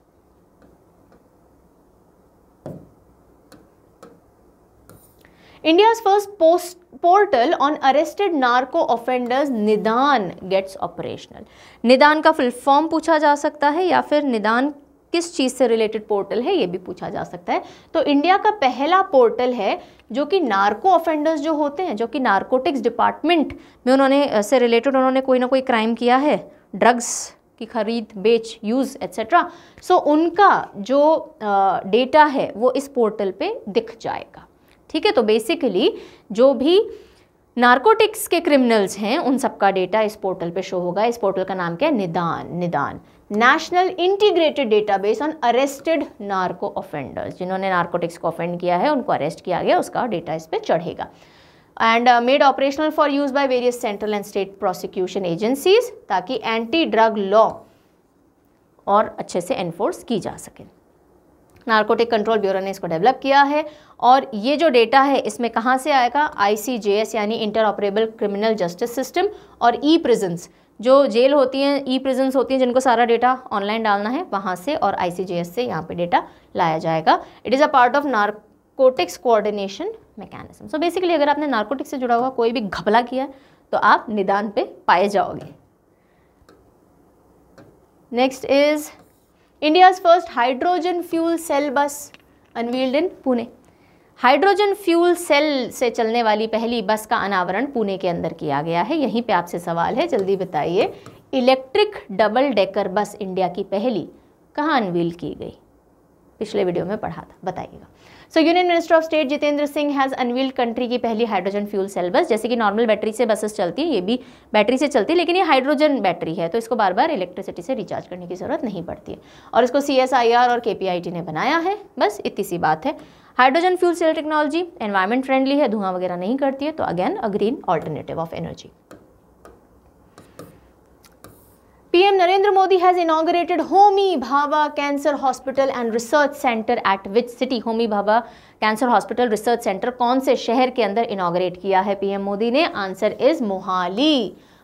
India first post portal on arrested narco offenders NIDAAN gets operational NIDAAN का फुल फॉर्म पूछा जा सकता है या फिर निदान किस चीज़ से रिलेटेड पोर्टल है ये भी पूछा जा सकता है तो इंडिया का पहला पोर्टल है जो कि नार्को ऑफेंडर्स जो होते हैं जो कि नार्कोटिक्स डिपार्टमेंट में उन्होंने से रिलेटेड उन्होंने कोई ना कोई क्राइम किया है ड्रग्स की खरीद बेच यूज़ एट्सेट्रा सो उनका जो डेटा है वो इस पोर्टल पे दिख जाएगा ठीक है तो बेसिकली जो भी नार्कोटिक्स के क्रिमिनल्स हैं उन सबका डेटा इस पोर्टल पे शो होगा इस पोर्टल का नाम क्या है NIDAAN NIDAAN national integrated database on arrested narco offenders जिन्होंने नार्कोटिक्स को ऑफेंड किया है उनको अरेस्ट किया गया उसका डेटा इस पर चढ़ेगा and made operational for use by various central and state prosecution agencies ताकि एंटी ड्रग लॉ और अच्छे से एनफोर्स की जा सके नार्कोटिक कंट्रोल ब्यूरो ने इसको डेवलप किया है और ये जो डेटा है इसमें कहाँ से आएगा आईसीजेएस यानी interoperable criminal justice system और ई प्रिजन्स जो जेल होती हैं ई प्रिजन्स होती हैं जिनको सारा डेटा ऑनलाइन डालना है वहाँ से और आईसीजेएस से यहाँ पे डेटा लाया जाएगा it is a part of narcotics coordination mechanism so basically अगर आपने नार्कोटिक से जुड़ा हुआ कोई भी घबला किया तो आप निदान पे पाए जाओगे next is India's first hydrogen fuel cell bus unveiled in Pune hydrogen fuel cell से चलने वाली पहली बस का अनावरण पुणे के अंदर किया गया है यहीं पे आपसे सवाल है जल्दी बताइए electric double decker bus India की पहली कहाँ अनवील की गई पिछले वीडियो में पढ़ा था बताइएगा so union minister of state Jitendra Singh has unveiled country की पहली हाइड्रोजन फ्यूल सेल बस जैसे कि नॉर्मल बैटरी से बसेस चलती है ये भी बैटरी से चलती है लेकिन ये हाइड्रोजन बैटरी है तो इसको बार बार इलेक्ट्रिसिटी से रिचार्ज करने की ज़रूरत नहीं पड़ती है और इसको सी और के ने बनाया है बस इतनी सी बात है hydrogen fuel cell technology environment friendly है धुआं वगैरह नहीं करती है तो again a green alternative of energy PM Narendra Modi has inaugurated Homi Bhava Cancer Hospital and Research Center at which city? Homi Bhava Cancer Hospital Research Center कौन से शहर के अंदर inaugurate किया है PM मोदी ने आंसर इज मोहाली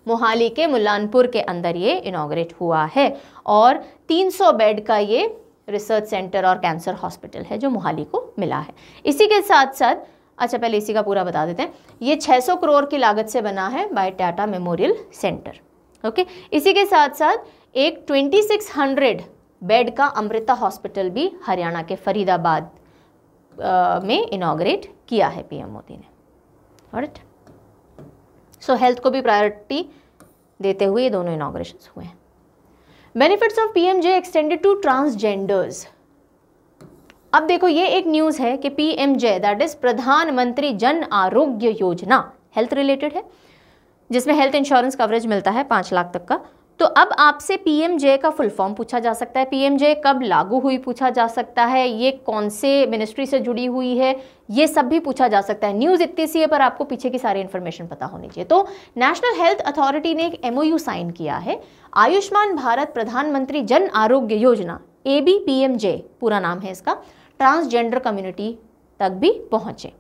मोहाली के मुलानपुर के अंदर ये इनाग्रेट हुआ है और 300 बेड का ये रिसर्च सेंटर और कैंसर हॉस्पिटल है जो मोहाली को मिला है इसी के साथ साथ अच्छा पहले इसी का पूरा बता देते हैं ये 600 करोड़ की लागत से बना है by Tata memorial centre okay इसी के साथ साथ एक 2600 बेड का अमृता हॉस्पिटल भी हरियाणा के फरीदाबाद में इनाग्रेट किया है पीएम मोदी ने राइट सो हेल्थ को भी प्रायोरिटी देते हुए दोनों इनाग्रेशन हुए हैं benefits of J extended to transgenders अब देखो ये एक न्यूज़ है कि जे दैट इज़ प्रधानमंत्री जन आरोग्य योजना हेल्थ रिलेटेड है जिसमें हेल्थ इंश्योरेंस कवरेज मिलता है पाँच लाख तक का तो अब आपसे पीएमजे का फुल फॉर्म पूछा जा सकता है पीएमजे कब लागू हुई पूछा जा सकता है ये कौन से मिनिस्ट्री से जुड़ी हुई है ये सब भी पूछा जा सकता है न्यूज़ इतनी सी है पर आपको पीछे की सारी इन्फॉर्मेशन पता होनी चाहिए तो नेशनल हेल्थ अथॉरिटी ने एक एम साइन किया है आयुष्मान भारत प्रधानमंत्री Jan Arogya Yojana A B P M J पूरा नाम है इसका ट्रांसजेंडर कम्युनिटी तक भी पहुँचे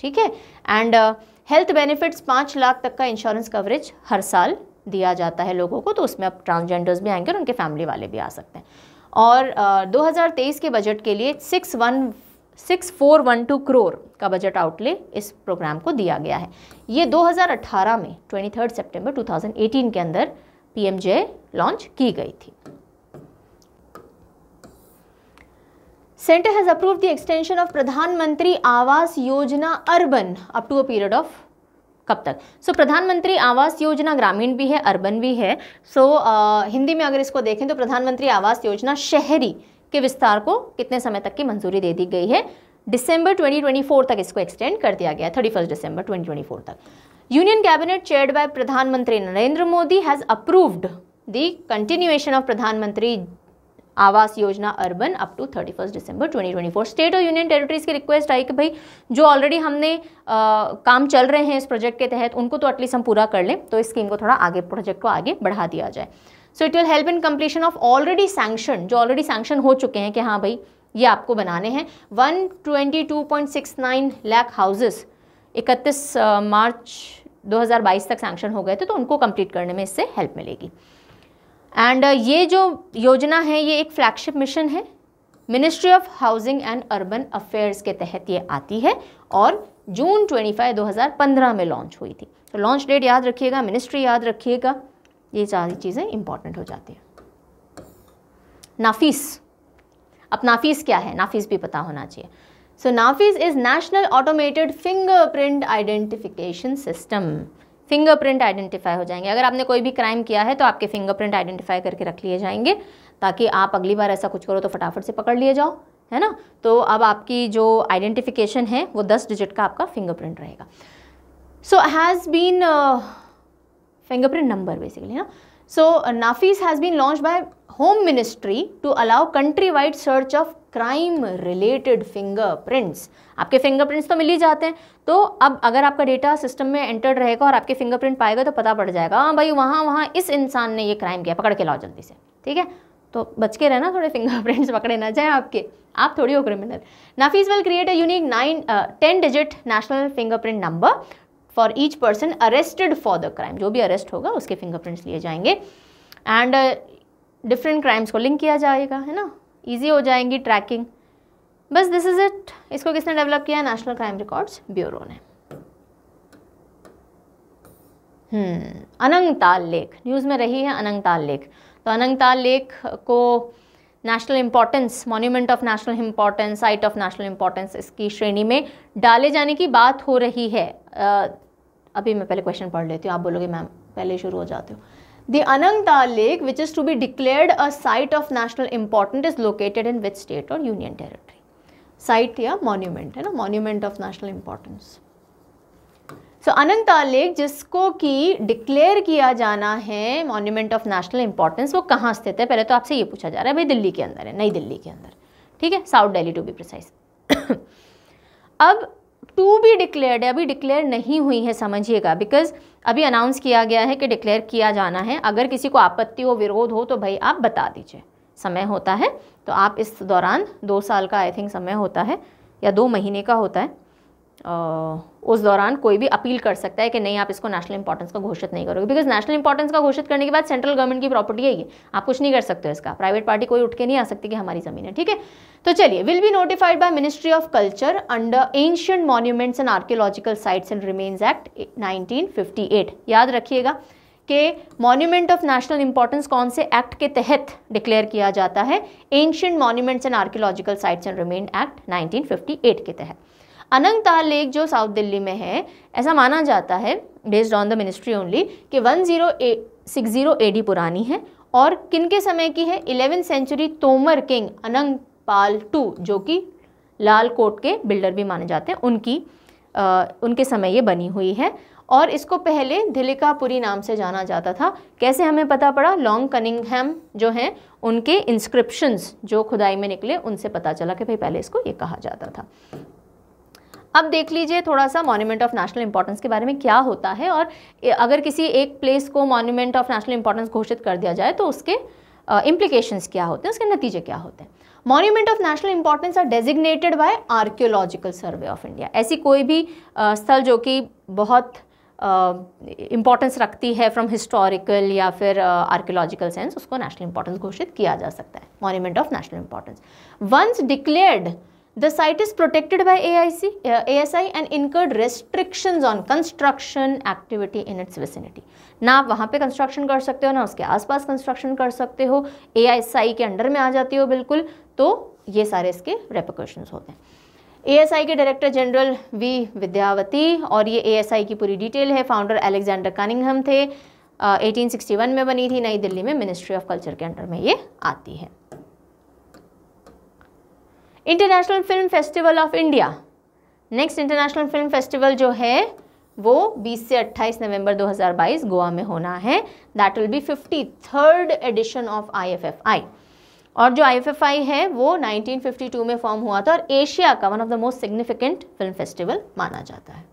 ठीक है एंड uh, हेल्थ बेनिफिट्स पाँच लाख तक का इंश्योरेंस कवरेज हर साल दिया जाता है लोगों को तो उसमें अब ट्रांसजेंडर्स भी आएंगे और उनके फैमिली वाले भी आ सकते हैं और दो के बजट के लिए six one six four one two crore का बजट आउटले इस प्रोग्राम को दिया गया है ये 2018 में 23 सितंबर 2018 के अंदर पीएमजे लॉन्च की गई थी centre has approve the extension of Pradhanmantri Awas Yojana urban up to a period of कब तक सो so, प्रधानमंत्री आवास योजना ग्रामीण भी है अर्बन भी है सो so, uh, हिंदी में अगर इसको देखें तो प्रधानमंत्री आवास योजना शहरी के विस्तार को कितने समय तक की मंजूरी दे दी गई है दिसंबर 2024 तक इसको एक्सटेंड कर दिया गया थर्टी फर्स्ट दिसंबर 2024 तक union cabinet chaired by Pradhanmantri Narendra Modi has approved the continuation of Pradhanmantri Awas Yojana urban up to thirty first twenty 2024 state और यूनियन टेरिटरीज की रिक्वेस्ट आई कि भाई जो ऑलरेडी हमने आ, काम चल रहे हैं इस प्रोजेक्ट के तहत उनको तो एटलीस्ट हम पूरा कर लें तो इस स्कीम को थोड़ा आगे प्रोजेक्ट को आगे बढ़ा दिया जाए so it will help in completion of already sanction जो ऑलरेडी सैंक्शन हो चुके हैं कि हाँ भाई ये आपको बनाने हैं वन लाख हाउसेस इकतीस मार्च दो तक सैंक्शन हो गए थे तो उनको कंप्लीट करने में इससे हेल्प मिलेगी एंड uh, ये जो योजना है ये एक फ्लैगशिप मिशन है ministry of housing and urban affairs के तहत ये आती है और जून 25 2015 में लॉन्च हुई थी तो लॉन्च डेट याद रखिएगा मिनिस्ट्री याद रखिएगा ये सारी चीज़ें इंपॉर्टेंट हो जाती हैं नाफिस अब नाफिस क्या है नाफिस भी पता होना चाहिए so NAFIS is national automated fingerprint identification system fingerprint identify हो जाएंगे अगर आपने कोई भी क्राइम किया है तो आपके फिंगरप्रिंट आइडेंटिफाई करके रख लिए जाएंगे ताकि आप अगली बार ऐसा कुछ करो तो फटाफट से पकड़ लिए जाओ है ना तो अब आपकी जो आइडेंटिफिकेशन है वो दस डिजिट का आपका फिंगरप्रिंट रहेगा so has been fingerprint number basically ना so uh, has been launch by home ministry to allow countrywide search of crime related fingerprints आपके फिंगरप्रिंट्स तो मिल ही जाते हैं तो अब अगर आपका डेटा सिस्टम में एंटर्ड रहेगा और आपके फिंगरप्रिंट पाएगा तो पता पड़ जाएगा हाँ भाई वहाँ वहाँ इस इंसान ने ये क्राइम किया पकड़ के लाओ जल्दी से ठीक है तो बच के रहना थोड़े फिंगरप्रिंट्स पकड़े ना जाए आपके आप थोड़ी हो criminal NAFIS will create a unique nine ten digit national fingerprint number for each person arrested for the crime जो भी अरेस्ट होगा उसके फिंगरप्रिंट्स लिए जाएंगे एंड डिफरेंट क्राइम्स को लिंक किया जाएगा है ना ईजी हो जाएंगी ट्रैकिंग बस दिस इज़ इट इसको किसने डेवलप किया नेशनल क्राइम रिकॉर्ड्स ब्यूरो ने अनंगताल लेक न्यूज़ में रही है अनंगताल लेक तो अनंगताल लेक को national importance monument of national importance site of national importance इसकी श्रेणी में डाले जाने की बात हो रही है uh, अभी मैं पहले क्वेश्चन पढ़ लेती हूँ आप बोलोगे मैम पहले शुरू हो जाते हो the Anangtal lake which is to be declared a site of national important is located in which state और यूनियन टेरिटरी साइट या मॉन्यूमेंट है ना monument of national importance so Anangtal lake जिसको कि डिक्लेयर किया जाना है मॉन्यूमेंट ऑफ नेशनल इंपॉर्टेंस वो कहाँ स्थित है पहले तो आपसे ये पूछा जा रहा है भाई दिल्ली के अंदर है नई दिल्ली के अंदर ठीक है South Delhi to be precise अब टू बी डिक्लेयर्ड अभी डिक्लेयर नहीं हुई है समझिएगा बिकॉज अभी अनाउंस किया गया है कि डिक्लेयर किया जाना है अगर किसी को आपत्ति हो विरोध हो तो भाई आप बता दीजिए समय होता है तो आप इस दौरान दो साल का आई थिंक समय होता है या दो महीने का होता है उस दौरान कोई भी अपील कर सकता है कि नहीं आप इसको नेशनल इंपॉर्टेंस का घोषित नहीं करोगे बिकॉज नेशनल इंपॉर्टेंस का घोषित करने के बाद सेंट्रल गवर्नमेंट की प्रॉपर्टी है ये आप कुछ नहीं कर सकते हो इसका प्राइवेट पार्टी कोई उठ के नहीं आ सकती कि हमारी ज़मीन है ठीक है तो चलिए will be notified by ministry of culture under ancient monuments and archaeological sites and remains act nineteen याद रखिएगा कि मॉन्यूमेंट ऑफ नेशनल इंपॉर्टेंस कौन से एक्ट के तहत डिक्लेयर किया जाता है ancient monuments and archaeological sites and remain act 1958 के तहत अनंगताल लेक जो साउथ दिल्ली में है ऐसा माना जाता है based on the ministry only कि one zero six zero A D पुरानी है और किन के समय की है इलेवेंथ सेंचुरी तोमर किंग अनंग पाल टू जो कि लाल कोट के बिल्डर भी माने जाते हैं उनकी आ, उनके समय ये बनी हुई है और इसको पहले धिलिकापुरी नाम से जाना जाता था कैसे हमें पता पड़ा लॉन्ग कनिंगहम जो हैं उनके इंस्क्रिप्शंस जो खुदाई में निकले उनसे पता चला कि भाई पहले इसको ये कहा जाता था अब देख लीजिए थोड़ा सा मॉन्यूमेंट ऑफ नेशनल इंपॉर्टेंस के बारे में क्या होता है और अगर किसी एक प्लेस को मॉन्यूमेंट ऑफ नेशनल इंपॉर्टेंस घोषित कर दिया जाए तो उसके इम्प्लीकेशंस uh, क्या होते हैं उसके नतीजे क्या होते हैं monument of national importance are designated by archaeological survey of India ऐसी कोई भी uh, स्थल जो कि बहुत इंपॉर्टेंस uh, रखती है फ्रॉम हिस्टोरिकल या फिर आर्कियोलॉजिकल सेंस उसको नेशनल इंपॉर्टेंस घोषित किया जा सकता है monument of national importance once declared The site is protected by AIC, uh, ASI and incurred restrictions on construction activity in its vicinity. ना आप वहाँ पे कंस्ट्रक्शन कर सकते हो ना उसके आसपास कंस्ट्रक्शन कर सकते हो ए आई आई के अंडर में आ जाती हो बिल्कुल तो ये सारे इसके रेपिकॉशंस होते हैं ए एस आई के डायरेक्टर जनरल वी विद्यावती और ये ए एस आई की पूरी डिटेल है फाउंडर एलेक्जेंडर कानिंगहम थे एटीन सिक्सटी वन में बनी थी नई दिल्ली में मिनिस्ट्री ऑफ कल्चर के अंडर में ये आती है international film festival of India next international film festival जो है वो 20 से 28 नवंबर 2022 गोवा में होना है that will be fifty third edition of IFFI और जो आईएफएफआई है वो 1952 में फॉर्म हुआ था और एशिया का one of the most significant film festival माना जाता है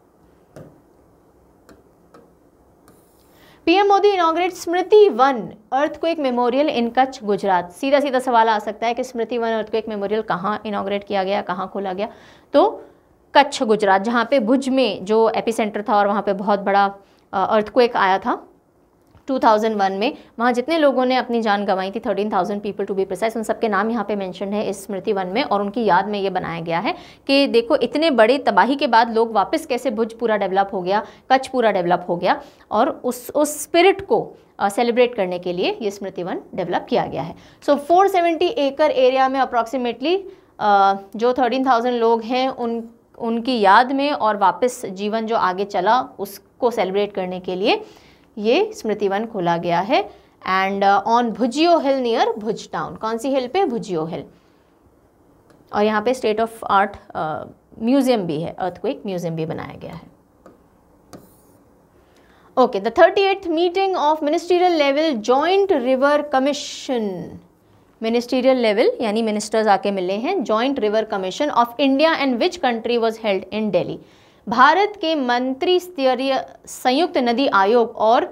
PM Modi inaugurate Smriti Van earthquake memorial in Kutch Gujarat सीधा सीधा सवाल आ सकता है कि स्मृति वन अर्थक्वेक मेमोरियल कहाँ इनोग्रेट किया गया कहाँ खोला गया तो कच्छ गुजरात जहाँ पे भुज में जो एपिसेंटर था और वहाँ पे बहुत बड़ा अर्थक्वेक आया था 2001 में वहाँ जितने लोगों ने अपनी जान गंवाई थी 13,000 पीपल टू बी प्रिसाइस उन सबके नाम यहाँ पे मेंशन है इस स्मृति वन में और उनकी याद में ये बनाया गया है कि देखो इतने बड़े तबाही के बाद लोग वापस कैसे भुज पूरा डेवलप हो गया कच्छ पूरा डेवलप हो गया और उस उस स्पिरिट को सेलिब्रेट करने के लिए ये स्मृति वन डेवलप किया गया है सो फोर सेवेंटी एकड़ एरिया में अप्रॉक्सीमेटली जो थर्टीन थाउजेंड लोग हैं उन उनकी याद में और वापस जीवन जो आगे चला उसको सेलिब्रेट करने के लिए ये वन खोला गया है and on Bhujiyo hill near Bhuj town कौन सी हिल पे भुजियो हिल और यहाँ पे स्टेट ऑफ आर्ट म्यूजियम भी है अर्थ अर्थक्विक म्यूजियम भी बनाया गया है okay the thirty eighth meeting of ministerial level joint river commission ministerial level यानी मिनिस्टर्स आके मिले हैं joint river commission of India and which country was held in Delhi Bharat के मंत्री स्तरीय संयुक्त नदी आयोग और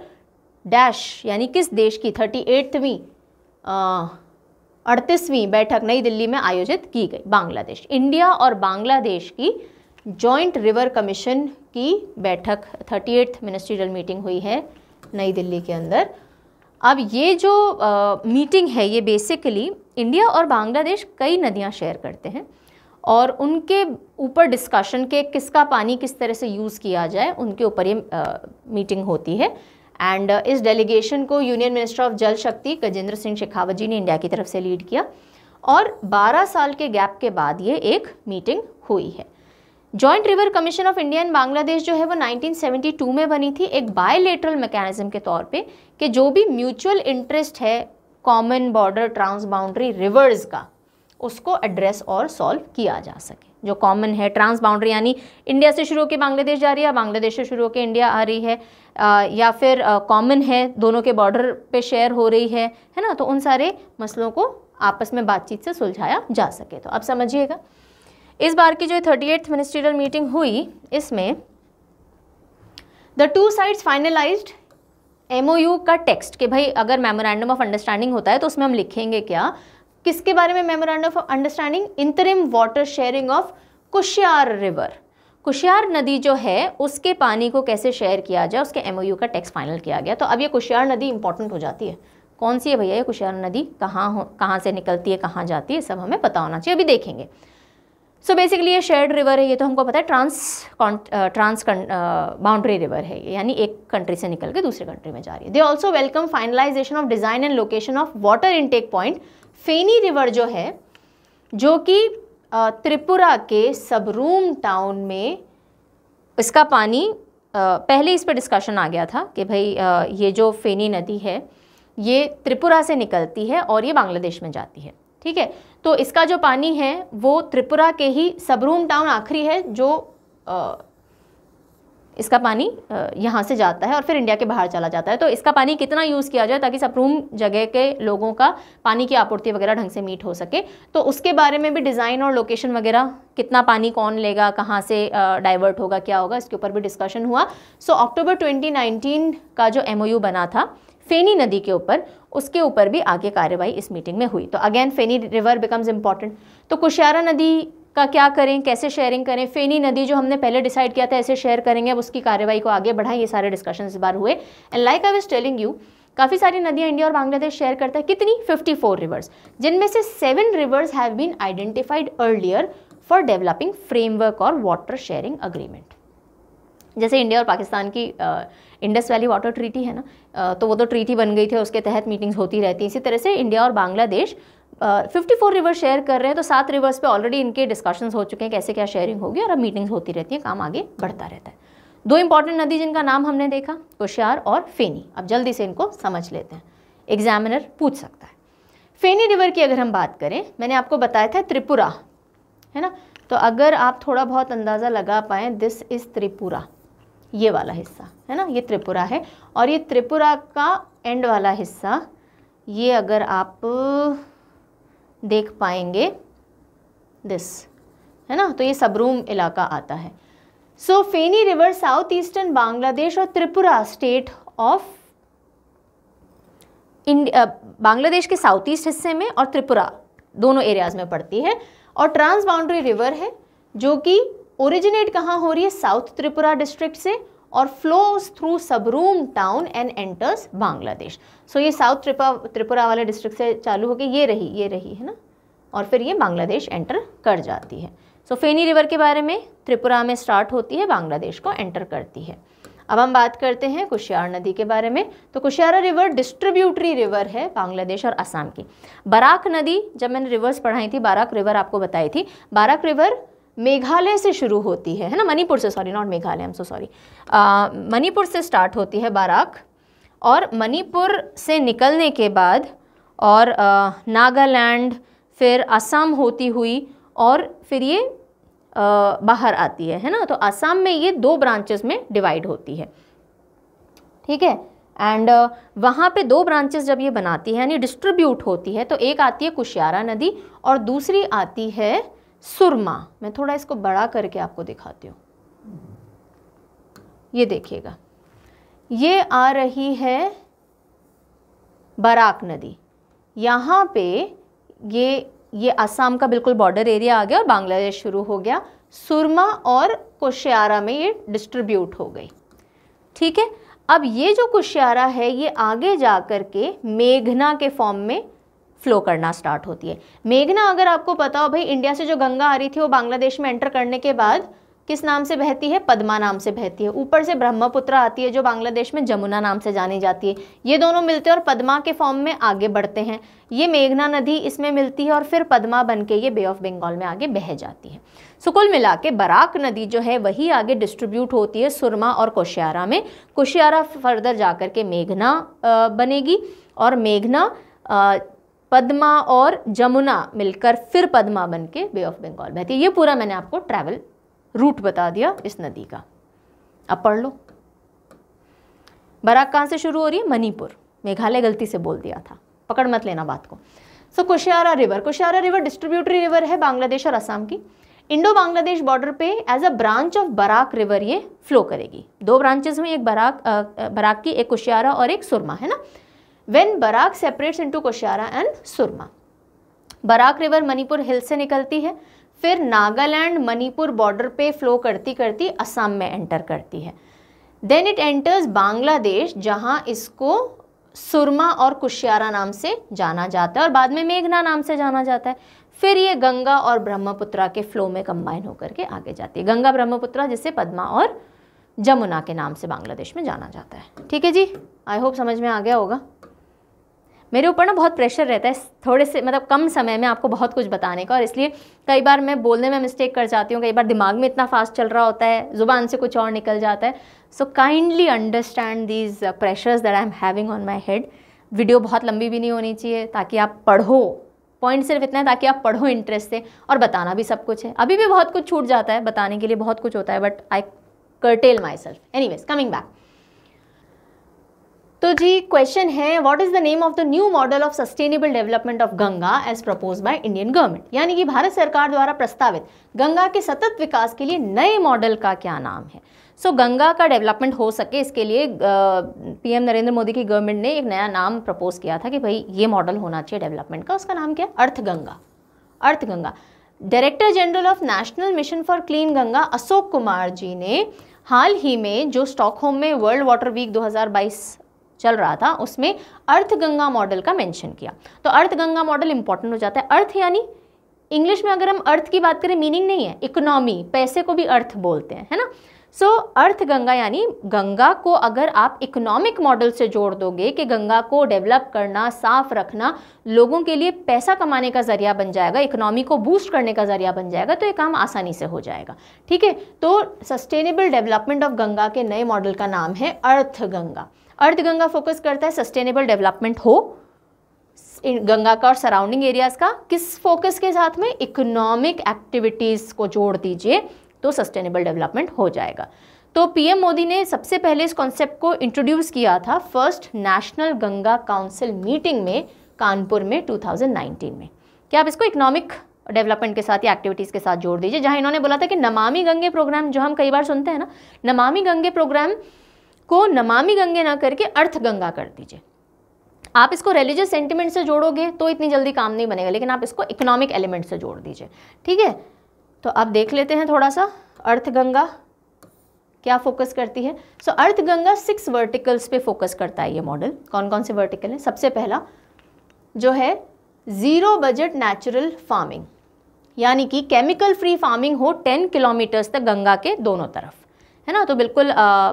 डैश यानी किस देश की थर्टी एट्थवीं अड़तीसवीं बैठक नई दिल्ली में आयोजित की गई बांग्लादेश इंडिया और बांग्लादेश की जॉइंट रिवर कमीशन की बैठक थर्टी एट्थ मिनिस्ट्रियल मीटिंग हुई है नई दिल्ली के अंदर अब ये जो आ, मीटिंग है ये बेसिकली इंडिया और बांग्लादेश कई नदियाँ शेयर करते हैं और उनके ऊपर डिस्कशन के किसका पानी किस तरह से यूज़ किया जाए उनके ऊपर ये मीटिंग होती है एंड uh, इस डेलीगेशन को union minister of Jal Shakti Gajendra Singh Shekhawat जी ने इंडिया की तरफ से लीड किया और 12 साल के गैप के बाद ये एक मीटिंग हुई है joint river commission of India and Bangladesh जो है वो 1972 में बनी थी एक बायोलेटरल मैकेनिज्म के तौर पे कि जो भी म्यूचुअल इंटरेस्ट है common border trans boundary rivers का उसको एड्रेस और सॉल्व किया जा सके जो कॉमन है ट्रांस बाउंड्री यानी इंडिया से शुरू होकर बांग्लादेश जा रही है बांग्लादेश से शुरू होकर इंडिया आ रही है आ, या फिर कॉमन है दोनों के बॉर्डर पे शेयर हो रही है है ना तो उन सारे मसलों को आपस में बातचीत से सुलझाया जा सके तो आप समझिएगा इस बार की जो थर्टी एट्थ मिनिस्ट्रियल मीटिंग हुई इसमें the two sides finalize MOU का टेक्स्ट कि भाई अगर मेमोरेंडम ऑफ अंडरस्टैंडिंग होता है तो उसमें हम लिखेंगे क्या किसके बारे में memorandum of understanding interim water sharing of Kushiyar river Kushiyar नदी जो है उसके पानी को कैसे शेयर किया जाए उसके एमओयू का टैक्स फाइनल किया गया तो अब ये कुशियार नदी इंपॉर्टेंट हो जाती है कौन सी है भैया ये कुशियार नदी कहाँ हो कहाँ से निकलती है कहाँ जाती है सब हमें पता होना चाहिए अभी देखेंगे सो so बेसिकली ये शेयर्ड रिवर है ये तो हमको पता है ट्रांस ट्रांस बाउंड्री रिवर है यानी एक कंट्री से निकल के दूसरे कंट्री में जा रही है they also welcome finalization of design and location of water intake point Feni river जो है जो कि त्रिपुरा के सबरूम टाउन में इसका पानी पहले इस पर डिस्कशन आ गया था कि भाई ये जो फेनी नदी है ये त्रिपुरा से निकलती है और ये बांग्लादेश में जाती है ठीक है तो इसका जो पानी है वो त्रिपुरा के ही सबरूम टाउन आखिरी है जो इसका पानी यहाँ से जाता है और फिर इंडिया के बाहर चला जाता है तो इसका पानी कितना यूज़ किया जाए ताकि सप्रूम जगह के लोगों का पानी की आपूर्ति वगैरह ढंग से मीट हो सके तो उसके बारे में भी डिज़ाइन और लोकेशन वगैरह कितना पानी कौन लेगा कहाँ से डाइवर्ट होगा क्या होगा इसके ऊपर भी डिस्कशन हुआ सो अक्टूबर ट्वेंटी का जो एम बना था फेनी नदी के ऊपर उसके ऊपर भी आगे कार्यवाही इस मीटिंग में हुई तो again Feni river becomes important तो कुशियारा नदी का क्या करें कैसे शेयरिंग करें फेनी नदी जो हमने पहले डिसाइड किया था ऐसे शेयर करेंगे अब उसकी कार्यवाही को आगे बढ़ाएं ये सारे डिस्कशन इस बार हुए and like I was telling you काफ़ी सारी नदियां इंडिया और बांग्लादेश शेयर करता है कितनी 54 रिवर्स जिनमें से seven rivers have been identified earlier for developing framework और वाटर शेयरिंग अग्रीमेंट जैसे इंडिया और पाकिस्तान की इंडस वैली वाटर ट्रीटी है ना तो वो तो ट्रीटी बन गई थी उसके तहत मीटिंग्स होती रहती हैं इसी तरह से इंडिया और Bangladesh fifty four rivers share कर रहे हैं तो सात रिवर्स पे ऑलरेडी इनके डिस्कशंस हो चुके हैं कैसे क्या शेयरिंग होगी और अब मीटिंग्स होती रहती हैं काम आगे बढ़ता रहता है दो इंपॉर्टेंट नदी जिनका नाम हमने देखा कुशियार और फेनी अब जल्दी से इनको समझ लेते हैं एग्जामिनर पूछ सकता है फेनी रिवर की अगर हम बात करें मैंने आपको बताया था त्रिपुरा है ना तो अगर आप थोड़ा बहुत अंदाज़ा लगा पाएँ दिस इज़ त्रिपुरा ये वाला हिस्सा है ना ये त्रिपुरा है और ये त्रिपुरा का एंड वाला हिस्सा ये अगर आप देख पाएंगे दिस है ना तो ये सबरूम इलाका आता है so Feni river south eastern Bangladesh और त्रिपुरा स्टेट ऑफ बांग्लादेश के साउथ ईस्ट हिस्से में और त्रिपुरा दोनों एरियाज में पड़ती है और ट्रांस बाउंड्री रिवर है जो कि ओरिजिनेट कहाँ हो रही है साउथ त्रिपुरा डिस्ट्रिक्ट से और flows through Sabroom town and enters Bangladesh so ये साउथ त्रिपा त्रिपुरा वाले डिस्ट्रिक्ट से चालू होकर ये रही ये रही है ना और फिर ये बांग्लादेश एंटर कर जाती है सो so, फेनी रिवर के बारे में त्रिपुरा में स्टार्ट होती है बांग्लादेश को एंटर करती है अब हम बात करते हैं कुशियार नदी के बारे में तो कुशियारा रिवर डिस्ट्रीब्यूटरी रिवर है बांग्लादेश और असम की बराक नदी जब मैंने रिवर्स पढ़ाई थी बाराक रिवर आपको बताई थी बाराक रिवर मेघालय से शुरू होती है है ना मणिपुर से sorry not Meghalaya am so sorry Manipur से स्टार्ट होती है बाराक और मणिपुर से निकलने के बाद और नागालैंड फिर असम होती हुई और फिर ये बाहर आती है है ना तो असम में ये दो ब्रांचेस में डिवाइड होती है ठीक है एंड uh, वहाँ पे दो ब्रांचेस जब ये बनाती है यानी डिस्ट्रीब्यूट होती है तो एक आती है कुशियारा नदी और दूसरी आती है सुरमा मैं थोड़ा इसको बड़ा करके आपको दिखाती हूँ ये देखिएगा ये आ रही है बराक नदी यहाँ पे ये ये असम का बिल्कुल बॉर्डर एरिया आ गया और बांग्लादेश शुरू हो गया सुरमा और कुशियारा में ये डिस्ट्रीब्यूट हो गई ठीक है अब ये जो कुशियारा है ये आगे जा कर के मेघना के फॉर्म में फ्लो करना स्टार्ट होती है मेघना अगर आपको पता हो भाई इंडिया से जो गंगा आ रही थी वो बांग्लादेश में एंटर करने के बाद किस नाम से बहती है पद्मा नाम से बहती है ऊपर से ब्रह्मपुत्र आती है जो बांग्लादेश में जमुना नाम से जानी जाती है ये दोनों मिलते हैं और पद्मा के फॉर्म में आगे बढ़ते हैं ये मेघना नदी इसमें मिलती है और फिर पद्मा बन के ये बे ऑफ बंगाल में आगे बह जाती है सो कुल मिला के बराक नदी जो है वही आगे डिस्ट्रीब्यूट होती है सुरमा और कोशियारा में कोशियारा फर्दर जा कर के मेघना बनेगी और मेघना पद्मा और जमुना मिलकर फिर पद्मा बन के बे ऑफ बंगाल बहती है ये पूरा मैंने आपको ट्रैवल रूट बता दिया इस नदी का अब पढ़ लो बराक कहाँ से शुरू हो रही है मणिपुर मेघालय गलती से बोल दिया था पकड़ मत लेना बात को so so, Kushiyara river Kushiyara river distributary river है बांग्लादेश और असम की इंडो बांग्लादेश बॉर्डर पे as a branch of Barak river ये फ्लो करेगी दो ब्रांचेस हुई एक बराक बराक की एक कुशियारा और एक सुरमा है ना when Barak separates into Kushiyara and Surma Barak river Manipur hill से निकलती है फिर नागालैंड मणिपुर बॉर्डर पे फ्लो करती करती असम में एंटर करती है देन इट एंटर्स बांग्लादेश जहाँ इसको सुरमा और कुशियारा नाम से जाना जाता है और बाद में मेघना नाम से जाना जाता है फिर ये गंगा और ब्रह्मपुत्रा के फ्लो में कंबाइन होकर के आगे जाती है गंगा ब्रह्मपुत्रा जिसे पद्मा और जमुना के नाम से बांग्लादेश में जाना जाता है ठीक है जी आई होप समझ में आ गया होगा मेरे ऊपर ना बहुत प्रेशर रहता है थोड़े से मतलब कम समय में आपको बहुत कुछ बताने का और इसलिए कई बार मैं बोलने में मिस्टेक कर जाती हूँ कई बार दिमाग में इतना फास्ट चल रहा होता है ज़ुबान से कुछ और निकल जाता है so kindly understand these pressures that I am having on my head video बहुत लंबी भी नहीं होनी चाहिए ताकि आप पढ़ो पॉइंट सिर्फ इतना है ताकि आप पढ़ो इंटरेस्ट से और बताना भी सब कुछ है अभी भी बहुत कुछ छूट जाता है बताने के लिए बहुत कुछ होता है but I self anyways coming back तो जी क्वेश्चन है what is the name of the new model of sustainable development of Ganga as propose by Indian government यानी कि भारत सरकार द्वारा प्रस्तावित गंगा के सतत विकास के लिए नए मॉडल का क्या नाम है सो so, गंगा का डेवलपमेंट हो सके इसके लिए पीएम नरेंद्र मोदी की गवर्नमेंट ने एक नया नाम प्रपोज किया था कि भाई ये मॉडल होना चाहिए डेवलपमेंट का उसका नाम क्या Ganga Arthganga Arthganga director general of national mission for clean Ganga Ashok Kumar ji ने हाल ही में जो स्टॉकहोम में वर्ल्ड वाटर वीक 2022 चल रहा था उसमें अर्थगंगा मॉडल का मेंशन किया तो अर्थगंगा मॉडल इंपॉर्टेंट हो जाता है अर्थ यानी इंग्लिश में अगर हम अर्थ की बात करें मीनिंग नहीं है इकोनॉमी पैसे को भी अर्थ बोलते हैं है ना सो so, अर्थ गंगा यानी गंगा को अगर आप इकोनॉमिक मॉडल से जोड़ दोगे कि गंगा को डेवलप करना साफ रखना लोगों के लिए पैसा कमाने का जरिया बन जाएगा इकोनॉमी को बूस्ट करने का जरिया बन जाएगा तो ये काम आसानी से हो जाएगा ठीक है तो सस्टेनेबल डेवलपमेंट ऑफ गंगा के नए मॉडल का नाम है अर्थ गंगा अर्थगंगा फोकस करता है सस्टेनेबल डेवलपमेंट हो गंगा का और सराउंडिंग एरियाज का किस फोकस के साथ में इकोनॉमिक एक्टिविटीज़ को जोड़ दीजिए तो सस्टेनेबल डेवलपमेंट हो जाएगा तो पीएम मोदी ने सबसे पहले इस कॉन्सेप्ट को इंट्रोड्यूस किया था first national Ganga council meeting में कानपुर में 2019 में क्या आप इसको इकोनॉमिक डेवलपमेंट के साथ या एक्टिविटीज़ के साथ जोड़ दीजिए जहां इन्होंने बोला था कि नमामि गंगे प्रोग्राम जो हम कई बार सुनते हैं ना नमामि गंगे प्रोग्राम को नमामि गंगे ना करके अर्थ गंगा कर दीजिए आप इसको रिलीजियस सेंटिमेंट से जोड़ोगे तो इतनी जल्दी काम नहीं बनेगा लेकिन आप इसको इकोनॉमिक एलिमेंट से जोड़ दीजिए ठीक है तो आप देख लेते हैं थोड़ा सा अर्थ गंगा क्या फोकस करती है so so, Arth Ganga six verticals पे फोकस करता है ये मॉडल कौन कौन से वर्टिकल हैं सबसे पहला जो है ज़ीरो बजट नेचुरल फार्मिंग यानी कि केमिकल फ्री फार्मिंग हो टेन किलोमीटर्स तक गंगा के दोनों तरफ है ना तो बिल्कुल आ,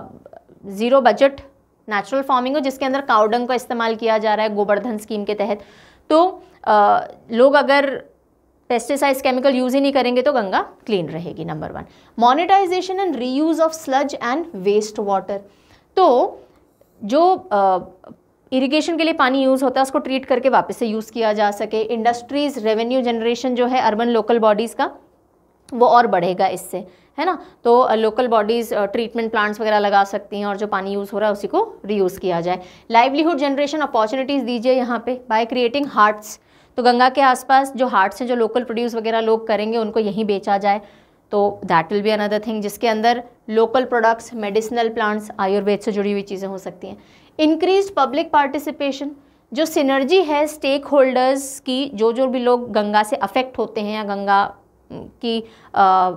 ज़ीरो बजट नेचुरल फार्मिंग हो जिसके अंदर काउडंग का इस्तेमाल किया जा रहा है गोवर्धन स्कीम के तहत तो आ, लोग अगर पेस्टिसाइड्स केमिकल यूज़ ही नहीं करेंगे तो गंगा क्लीन रहेगी number one monetization and reuse of sludge and waste water तो जो इरिगेशन के लिए पानी यूज़ होता है उसको ट्रीट करके वापस से यूज़ किया जा सके इंडस्ट्रीज़ रेवेन्यू जनरेशन जो है अर्बन लोकल बॉडीज़ का वो और बढ़ेगा इससे है ना तो लोकल बॉडीज़ ट्रीटमेंट प्लांट्स वगैरह लगा सकती हैं और जो पानी यूज़ हो रहा है उसी को रीयूज़ किया जाए लाइवलीहुड जनरेशन अपॉर्चुनिटीज़ दीजिए यहाँ पे बाय क्रिएटिंग हार्ट्स तो गंगा के आसपास जो हार्ट्स हैं जो लोकल प्रोड्यूस वगैरह लोग करेंगे उनको यहीं बेचा जाए तो that will be another thing जिसके अंदर local products medicinal plants Ayurveda से जुड़ी हुई चीज़ें हो सकती हैं इंक्रीज पब्लिक पार्टिसिपेशन जो सिनर्जी है स्टेक होल्डर्स की जो जो भी लोग गंगा से अफेक्ट होते हैं या गंगा की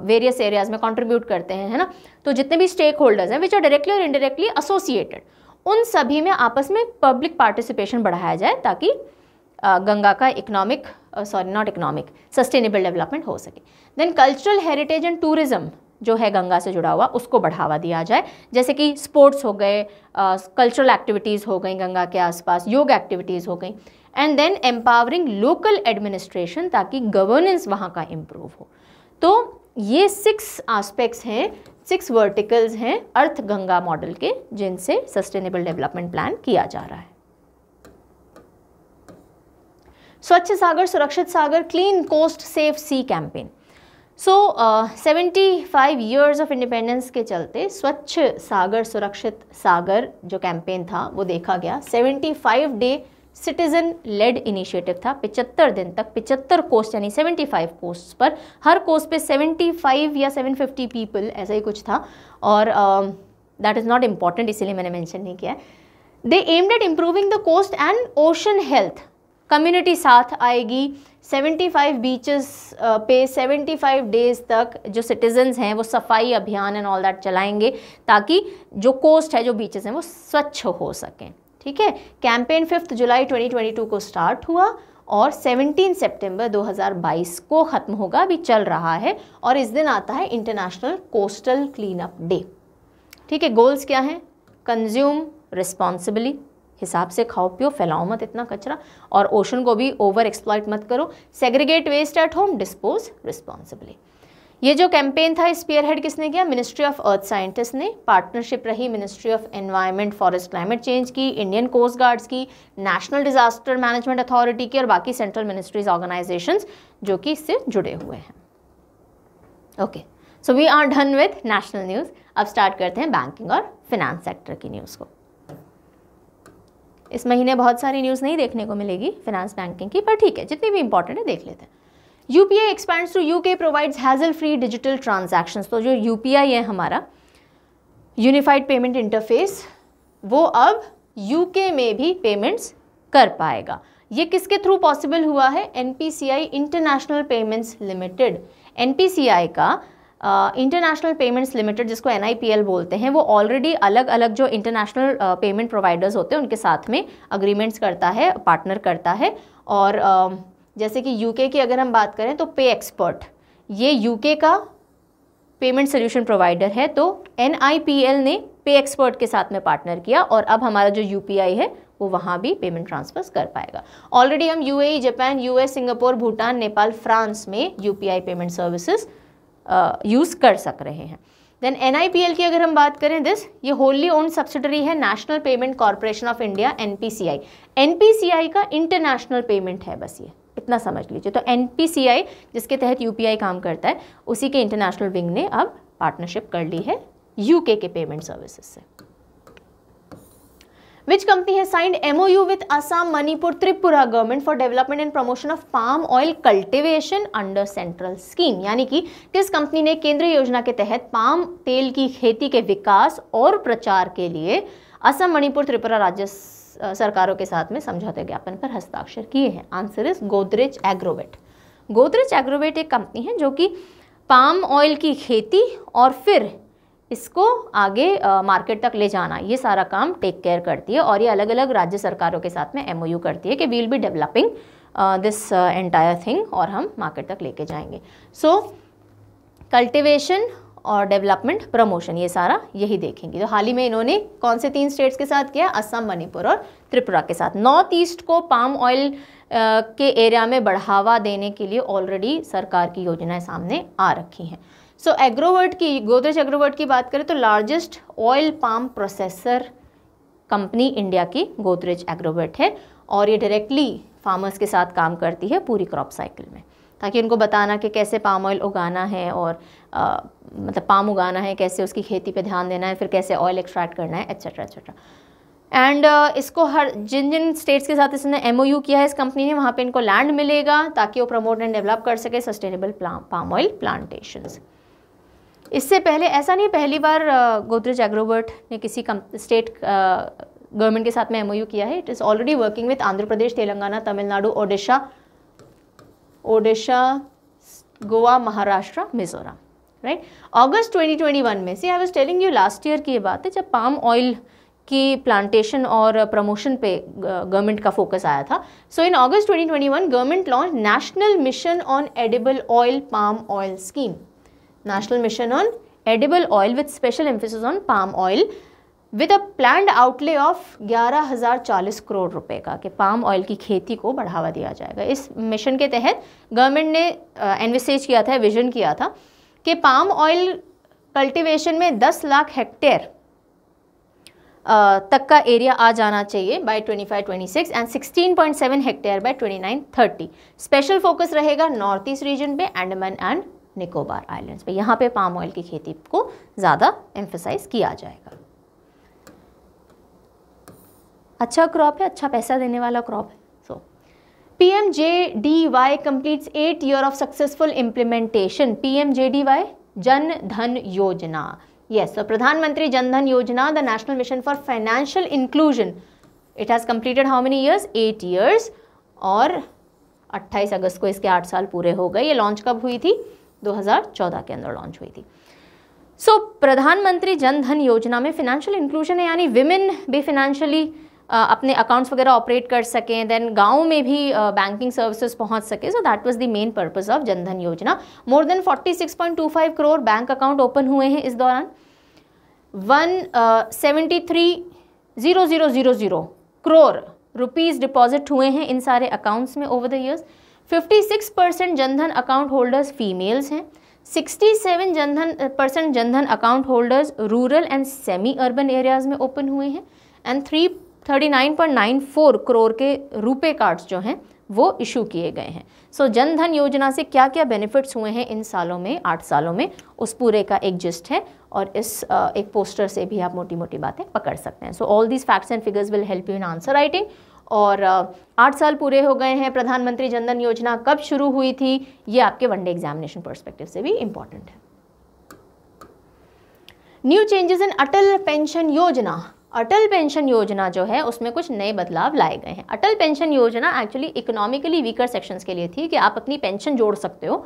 वेरियस एरियाज में कंट्रीब्यूट करते हैं है ना तो जितने भी स्टेक होल्डर्स हैं विच आर डायरेक्टली और इनडायरेक्टली एसोसिएटेड उन सभी में आपस में पब्लिक पार्टिसिपेशन बढ़ाया जाए ताकि गंगा का economic sorry not economic sustainable development हो सके then cultural heritage and tourism जो है गंगा से जुड़ा हुआ उसको बढ़ावा दिया जाए जैसे कि स्पोर्ट्स हो गए कल्चरल एक्टिविटीज़ हो गई गंगा के आसपास योग एक्टिविटीज़ हो गई and then empowering local administration ताकि गवर्नेंस वहाँ का इम्प्रूव हो तो ये सिक्स आस्पेक्ट्स हैं सिक्स वर्टिकल्स हैं अर्थ गंगा मॉडल के जिनसे सस्टेनेबल डेवलपमेंट प्लान किया जा रहा है Swachh Sagar Surakshit Sagar clean coast safe sea campaign so seventy five years of independence के चलते स्वच्छ सागर सुरक्षित सागर जो कैंपेन था वो देखा गया seventy five day citizen led initiative था 75 दिन तक 75 कोस्ट यानी 75 कोस्ट पर हर कोर्स पे 75 या 750 पीपल ऐसा ही कुछ था और दैट इज़ नॉट इम्पॉर्टेंट इसीलिए मैंने मेंशन नहीं किया they aimed at improving the coast and ocean health community साथ आएगी 75 बीचेस uh, पे 75 डेज तक जो सिटीजन्स हैं वो सफाई अभियान एंड ऑल दैट चलाएंगे ताकि जो कोस्ट है जो बीचेस हैं वो स्वच्छ हो सकें ठीक है कैंपेन फिफ्थ जुलाई 2022 को स्टार्ट हुआ और 17 सितंबर 2022 को ख़त्म होगा अभी चल रहा है और इस दिन आता है इंटरनेशनल कोस्टल क्लीनअप डे ठीक है गोल्स क्या हैं कंज्यूम रिस्पॉन्सिबली हिसाब से खाओ पियो फैलाओ मत इतना कचरा और ओशन को भी ओवर एक्सप्लॉयट मत करो segregate waste at home dispose responsibly ये जो कैंपेन था इस हेड किसने किया मिनिस्ट्री ऑफ अर्थ साइंटिस्ट ने पार्टनरशिप रही ministry of environment forest climate change की इंडियन कोस्ट गार्ड्स की नेशनल डिजास्टर मैनेजमेंट अथॉरिटी की और बाकी सेंट्रल मिनिस्ट्रीज ऑर्गेनाइजेशंस जो कि इससे जुड़े हुए हैं okay so we are done with national news अब स्टार्ट करते हैं बैंकिंग और फिनेंस सेक्टर की न्यूज़ को इस महीने बहुत सारी न्यूज़ नहीं देखने को मिलेगी फिनेंस बैंकिंग की पर ठीक है जितनी भी इंपॉर्टेंट है देख लेते हैं UPI expand to UK provides hassle free digital transaction तो जो यूपीआई है हमारा यूनिफाइड पेमेंट इंटरफेस वो अब यूके में भी पेमेंट्स कर पाएगा ये किसके थ्रू पॉसिबल हुआ है N international payments limited N का इंटरनेशनल पेमेंट्स लिमिटेड जिसको एन बोलते हैं वो ऑलरेडी अलग अलग जो इंटरनेशनल पेमेंट प्रोवाइडर्स होते हैं उनके साथ में अग्रीमेंट्स करता है पार्टनर करता है और uh, जैसे कि यूके की अगर हम बात करें तो पे एक्सपर्ट ये यूके का पेमेंट सोल्यूशन प्रोवाइडर है तो एन ने पे एक्सपर्ट के साथ में पार्टनर किया और अब हमारा जो यू है वो वहाँ भी पेमेंट ट्रांसफर कर पाएगा ऑलरेडी हम U Japan US Singapore Bhutan Nepal France में यू पेमेंट सर्विसेज यूज़ कर सक रहे हैं देन एन की अगर हम बात करें दिस ये होली ओन सब्सिडरी है national payment corporation of India N P का इंटरनेशनल पेमेंट है बस ये इतना समझ लीजिए तो एन जिसके तहत यू काम करता है उसी के इंटरनेशनल विंग ने अब पार्टनरशिप कर ली है यूके के पेमेंट सर्विसेज से Which company has signed MOU with Assam, Manipur, Tripura government for development and promotion of palm oil cultivation under central scheme? यानी कि किस कंपनी ने केंद्रीय योजना के तहत पाम तेल की खेती के विकास और प्रचार के लिए असम मणिपुर त्रिपुरा राज्य सरकारों के साथ में समझौते ज्ञापन पर हस्ताक्षर किए हैं आंसर इज गोदरेज एग्रोवेट गोदरेज एग्रोवेट एक कंपनी है जो कि पाम ऑयल की खेती और फिर इसको आगे आ, मार्केट तक ले जाना ये सारा काम टेक केयर करती है और ये अलग अलग राज्य सरकारों के साथ में एमओयू करती है कि we'll be developing this entire thing और हम मार्केट तक लेके जाएंगे सो कल्टिवेशन और डेवलपमेंट प्रमोशन ये सारा यही देखेंगे तो हाल ही में इन्होंने कौन से तीन स्टेट्स के साथ किया असम मणिपुर और त्रिपुरा के साथ नॉर्थ ईस्ट को पाम ऑयल के एरिया में बढ़ावा देने के लिए ऑलरेडी सरकार की योजनाएं सामने आ रखी हैं सो so, एग्रोवर्ट की गोदरेज एग्रोवर्ट की बात करें तो largest oil palm processor company India की गोदरेज एग्रोवर्ट है और ये डायरेक्टली फार्मर्स के साथ काम करती है पूरी क्रॉप साइकिल में ताकि उनको बताना कि कैसे पाम ऑयल उगाना है और मतलब पाम उगाना है कैसे उसकी खेती पे ध्यान देना है फिर कैसे ऑयल एक्सट्रैक्ट करना है एक्सेट्रा एक्सेट्रा एंड uh, इसको हर जिन जिन स्टेट्स के साथ इसने एम किया है इस कंपनी ने वहाँ पे इनको लैंड मिलेगा ताकि वो प्रमोट एंड डेवलप कर सके सस्टेनेबल पाम ऑयल प्लांटेशन इससे पहले ऐसा नहीं पहली बार गोदरेज uh, एग्रोवर्ट ने किसी स्टेट गवर्नमेंट uh, के साथ में एम किया है it is already working with Andhra Pradesh Telangana Tamil Nadu Odisha Odisha Goa Maharashtra Mizoram right अगस्त 2021 में सी I was telling you last year की ये बात है जब पाम ऑयल की प्लांटेशन और प्रमोशन uh, पे गवर्नमेंट uh, का फोकस आया था सो इन अगस्त 2021 government launch national mission on edible oil palm oil scheme national mission on edible oil with special emphasis on palm oil with a planned outlay of ग्यारह हज़ार चालीस करोड़ रुपए का कि पाम ऑयल की खेती को बढ़ावा दिया जाएगा इस मिशन के तहत गवर्नमेंट ने एनविसेज uh, किया था विजन किया था कि पाम ऑयल कल्टीवेशन में 10 लाख हेक्टेयर तक का एरिया आ जाना चाहिए by 25-26 and 16.7 hectare by 29-30 special focus रहेगा नॉर्थ ईस्ट रीजन पे अंडमान एंड निकोबार आइलैंड्स पे यहाँ पे पाम ऑयल की खेती को ज़्यादा एम्फोसाइज किया जाएगा अच्छा क्रॉप है अच्छा पैसा देने वाला क्रॉप है PMJDY completes 8 year of successful implementation. PMJDY, Jan Dhan Yojana. Yes, so Pradhan Mantri Jan Dhan Yojana, the National Mission for Financial Inclusion. It has completed how many years? 8 years. और 28 अगस्त को इसके 8 साल पूरे हो गए ये launch कब हुई थी 2014 के अंदर लॉन्च हुई थी सो so, प्रधानमंत्री जन धन योजना में फिनेंशियल इंक्लूजन है यानी विमेन भी फिनेंशियली अपने अकाउंट्स वगैरह ऑपरेट कर सकें देन गाँव में भी बैंकिंग सर्विसेज पहुंच सके so that was the main purpose of Jandhan Yojana more than 46.25 crore bank account open हुए हैं इस दौरान one seventy three zero zero zero zero crore rupees deposit हुए हैं इन सारे अकाउंट्स में over the years 56 percent Jandhan account holders females हैं 67 Jandhan percent Jandhan account holders rural and semi urban areas में ओपन हुए हैं एंड थ्री 39.94 करोड़ के रुपए कार्ड्स जो हैं वो इशू किए गए हैं सो so, जन धन योजना से क्या क्या बेनिफिट्स हुए हैं इन सालों में आठ सालों में उस पूरे का एक जिस्ट है और इस एक पोस्टर से भी आप मोटी मोटी बातें पकड़ सकते हैं so all these facts and figures will help you in answer writing और आठ साल पूरे हो गए हैं प्रधानमंत्री जनधन योजना कब शुरू हुई थी ये आपके वनडे एग्जामिनेशन परस्पेक्टिव से भी इम्पॉर्टेंट है new changes in Atal pension Yojana Atal pension योजना जो है उसमें कुछ नए बदलाव लाए गए हैं Atal pension Yojana actually economically weaker sections के लिए थी कि आप अपनी पेंशन जोड़ सकते हो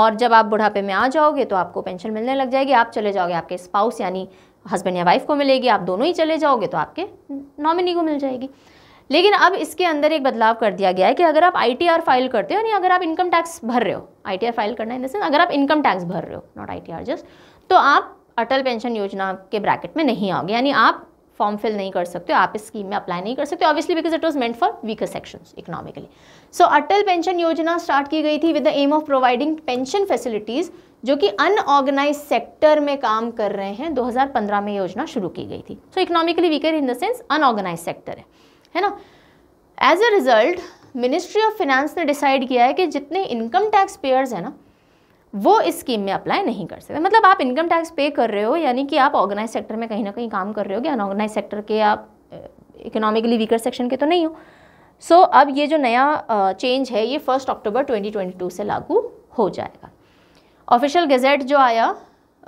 और जब आप बुढ़ापे में आ जाओगे तो आपको पेंशन मिलने लग जाएगी आप चले जाओगे आपके स्पाउस यानी हस्बैंड या वाइफ को मिलेगी आप दोनों ही चले जाओगे तो आपके नॉमिनी को मिल जाएगी लेकिन अब इसके अंदर एक बदलाव कर दिया गया है कि अगर आप आई फाइल करते हो यानी अगर आप इनकम टैक्स भर रहे हो आई फाइल करना इन द सेंस अगर आप इनकम टैक्स भर रहे हो नॉट आई जस्ट तो आप अटल पेंशन योजना के ब्रैकेट में नहीं आओगे यानी आप फॉर्म फिल नहीं कर सकते हो आप इस स्कीम में अप्लाई नहीं कर सकते obviously because it was meant for weaker section economically so Atal pension Yojana start की गई थी with the aim of providing pension facilities जो कि अनऑर्गेनाइज सेक्टर में काम कर रहे हैं 2015 में योजना शुरू की गई थी so economically weaker in the sense unorganised sector है है ना as a result ministry of finance ने डिसाइड किया है कि जितने इनकम टैक्स पेयर्स हैं ना वो इस स्कीम में अप्लाई नहीं कर सकते मतलब आप इनकम टैक्स पे कर रहे हो यानी कि आप ऑर्गेनाइज सेक्टर में कहीं ना कहीं काम कर रहे हो कि अनऑर्गेनाइज सेक्टर के आप इकोनॉमिकली वीकर सेक्शन के तो नहीं हो सो so, अब ये जो नया चेंज है ये फर्स्ट अक्टूबर 2022 से लागू हो जाएगा ऑफिशियल गजेट जो आया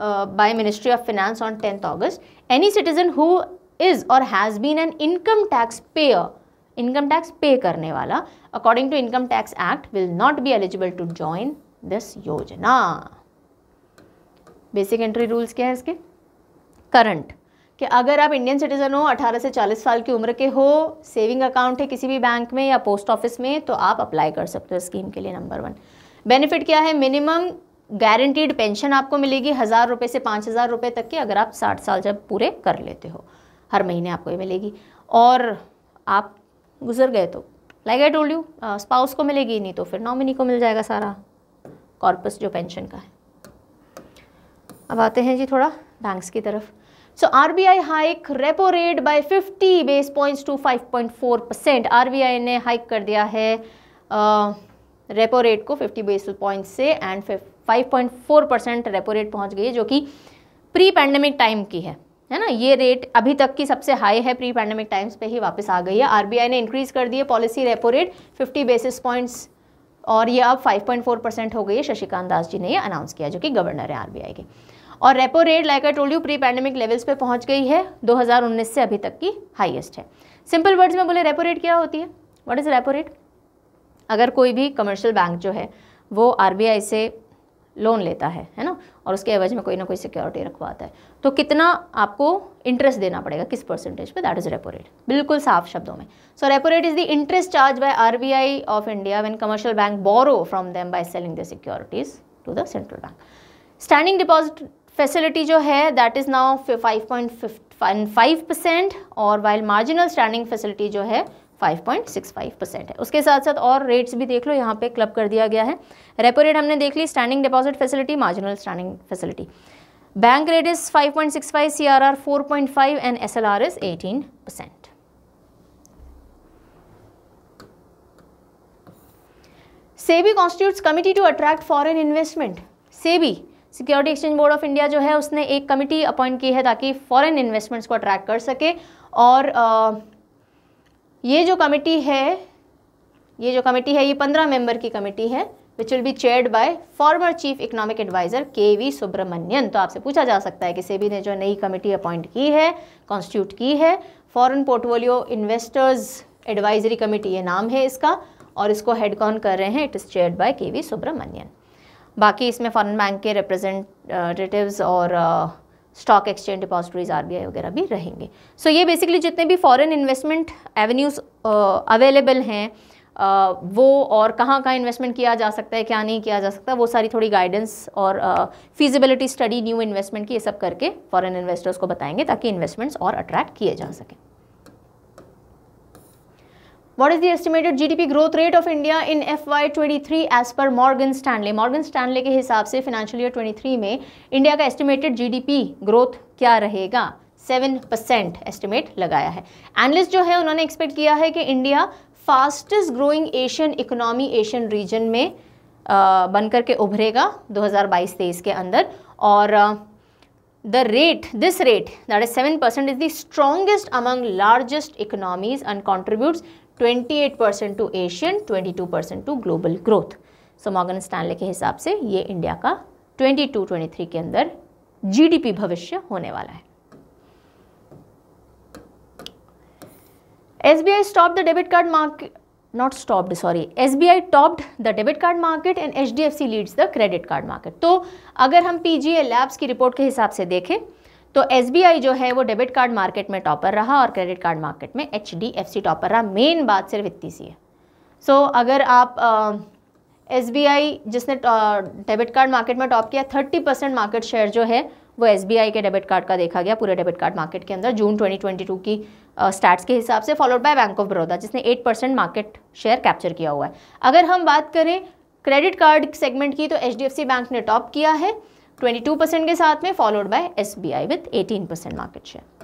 by ministry of finance on tenth August any citizen who is or has been an income tax payer income tax pay करने वाला according to income tax act will not be eligible to join this योजना basic entry rules क्या है इसके current कि अगर आप Indian citizen हो 18 से 40 साल की उम्र के हो सेविंग अकाउंट है किसी भी बैंक में या पोस्ट ऑफिस में तो आप अप्लाई कर सकते हो स्कीम के लिए नंबर वन बेनिफिट क्या है मिनिमम गारंटीड पेंशन आपको मिलेगी हज़ार रुपये से पाँच हज़ार रुपये तक की अगर आप साठ साल जब पूरे कर लेते हो हर महीने आपको ये मिलेगी और आप गुजर गए तो like I told you spouse को मिलेगी नहीं तो फिर नॉमिनी को मिल जाएगा सारा कॉर्पस जो पेंशन का है अब आते हैं जी थोड़ा बैंक्स की तरफ so R B I hike repo rate by fifty base points to four percent R B I ने हाइक कर दिया है रेपो रेट को फिफ्टी बेस पॉइंट से and five point four percent repo rate पहुंच गई है जो कि प्री पैंडमिक टाइम की है है ना ये रेट अभी तक की सबसे हाई है प्री पैंडमिक टाइम्स पे ही वापस आ गई है आरबीआई ने इंक्रीज कर दी है policy repo rate 50 basis points और ये अब 5.4 परसेंट हो गई है शशिकांत दास जी ने ये अनाउंस किया जो कि गवर्नर है आरबीआई के और repo rate like I told you pre pandemic levels पे पहुंच गई है 2019 से अभी तक की हाईएस्ट है सिंपल वर्ड्स में बोले रेपो रेट क्या होती है व्हाट इज़ रेपो रेट अगर कोई भी कमर्शियल बैंक जो है वो आर से लोन लेता है है ना और उसके एवज में कोई ना कोई सिक्योरिटी रखवाता है तो कितना आपको इंटरेस्ट देना पड़ेगा किस परसेंटेज पे दैट इज़ रेपो रेट बिल्कुल साफ शब्दों में so repo rate is the interest charge by RBI of India when commercial bank borrow from them by selling the securities to the central bank standing deposit facility जो है that is now five point five percent और while marginal standing facility जो है 5.65 percent है उसके साथ साथ और रेट्स भी देख लो यहाँ पे क्लब कर दिया गया है रेपो रेट हमने देख ली standing deposit facility marginal standing facility Bank rate is 5.65, CRR 4.5 and SLR is 18%. SEBI constitutes committee to attract foreign investment SEBI security exchange board of India जो है उसने एक कमिटी अपॉइंट की है ताकि फॉरेन इन्वेस्टमेंट्स को अट्रैक्ट कर सके और आ, ये जो कमिटी है ये जो कमेटी है ये पंद्रह मेंबर की कमेटी है which will be chaired by former chief economic adviser K V Subramanian तो आपसे पूछा जा सकता है कि सेबी ने जो नई कमेटी अपॉइंट की है कॉन्स्टिट्यूट की है foreign portfolio investors advisory committee ये नाम है इसका और इसको हेड कौन कर रहे हैं it is chaired by K V Subramanian बाकी इसमें फॉरन बैंक के रिप्रेजेंटेटिव्स और स्टॉक एक्सचेंज डिपॉजिटरीज आरबीआई वगैरह भी रहेंगे सो so, ये बेसिकली जितने भी फॉरन इन्वेस्टमेंट एवेन्यूज़ अवेलेबल हैं वो और कहाँ कहाँ इन्वेस्टमेंट किया जा सकता है क्या नहीं किया जा सकता वो सारी थोड़ी गाइडेंस और फिजिबिलिटी स्टडी न्यू इन्वेस्टमेंट की ये सब करके फॉरेन इन्वेस्टर्स को बताएंगे ताकि इन्वेस्टमेंट्स और अट्रैक्ट किए जा सकें What is the estimated GDP growth rate of India in FY23 as per Morgan Stanley Morgan Stanley के हिसाब से फिनेंशियल ईयर थ्री में इंडिया का एस्टिमेटेड जीडीपी ग्रोथ क्या रहेगा सेवन परसेंट एस्टिमेट लगाया है एनलिस्ट जो है उन्होंने एक्सपेक्ट किया है कि India fastest growing Asian economy Asian region में बनकर के उभरेगा 2022-23 के अंदर और the rate this rate that is seven percent is the strongest among largest economies and contributes 28 percent to Asian 22 percent to global growth so Morgan Stanley के हिसाब से ये इंडिया का 22-23 के अंदर जीडीपी भविष्य होने वाला है SBI stopped the debit card market not stopped sorry SBI topped the debit card market and HDFC leads the credit card market तो अगर हम PGA लैब्स की रिपोर्ट के हिसाब से देखें तो SBI जो है वो डेबिट कार्ड मार्केट में टॉपर रहा और क्रेडिट कार्ड मार्केट में HDFC टॉपर रहा मेन बात सिर्फ इतनी सी है सो so, अगर आप एस आई जिसने डेबिट कार्ड मार्केट में टॉप किया 30 परसेंट मार्केट शेयर जो है वो एस के डेबिट कार्ड का देखा गया पूरे डेबिट कार्ड मार्केट के अंदर जून 2022 की स्टैट्स के हिसाब से followed by bank of Baroda जिसने eight percent market share capture किया हुआ है अगर हम बात करें क्रेडिट कार्ड सेगमेंट की तो एच बैंक ने टॉप किया है ट्वेंटी परसेंट के साथ में followed by S B I with eighteen percent market share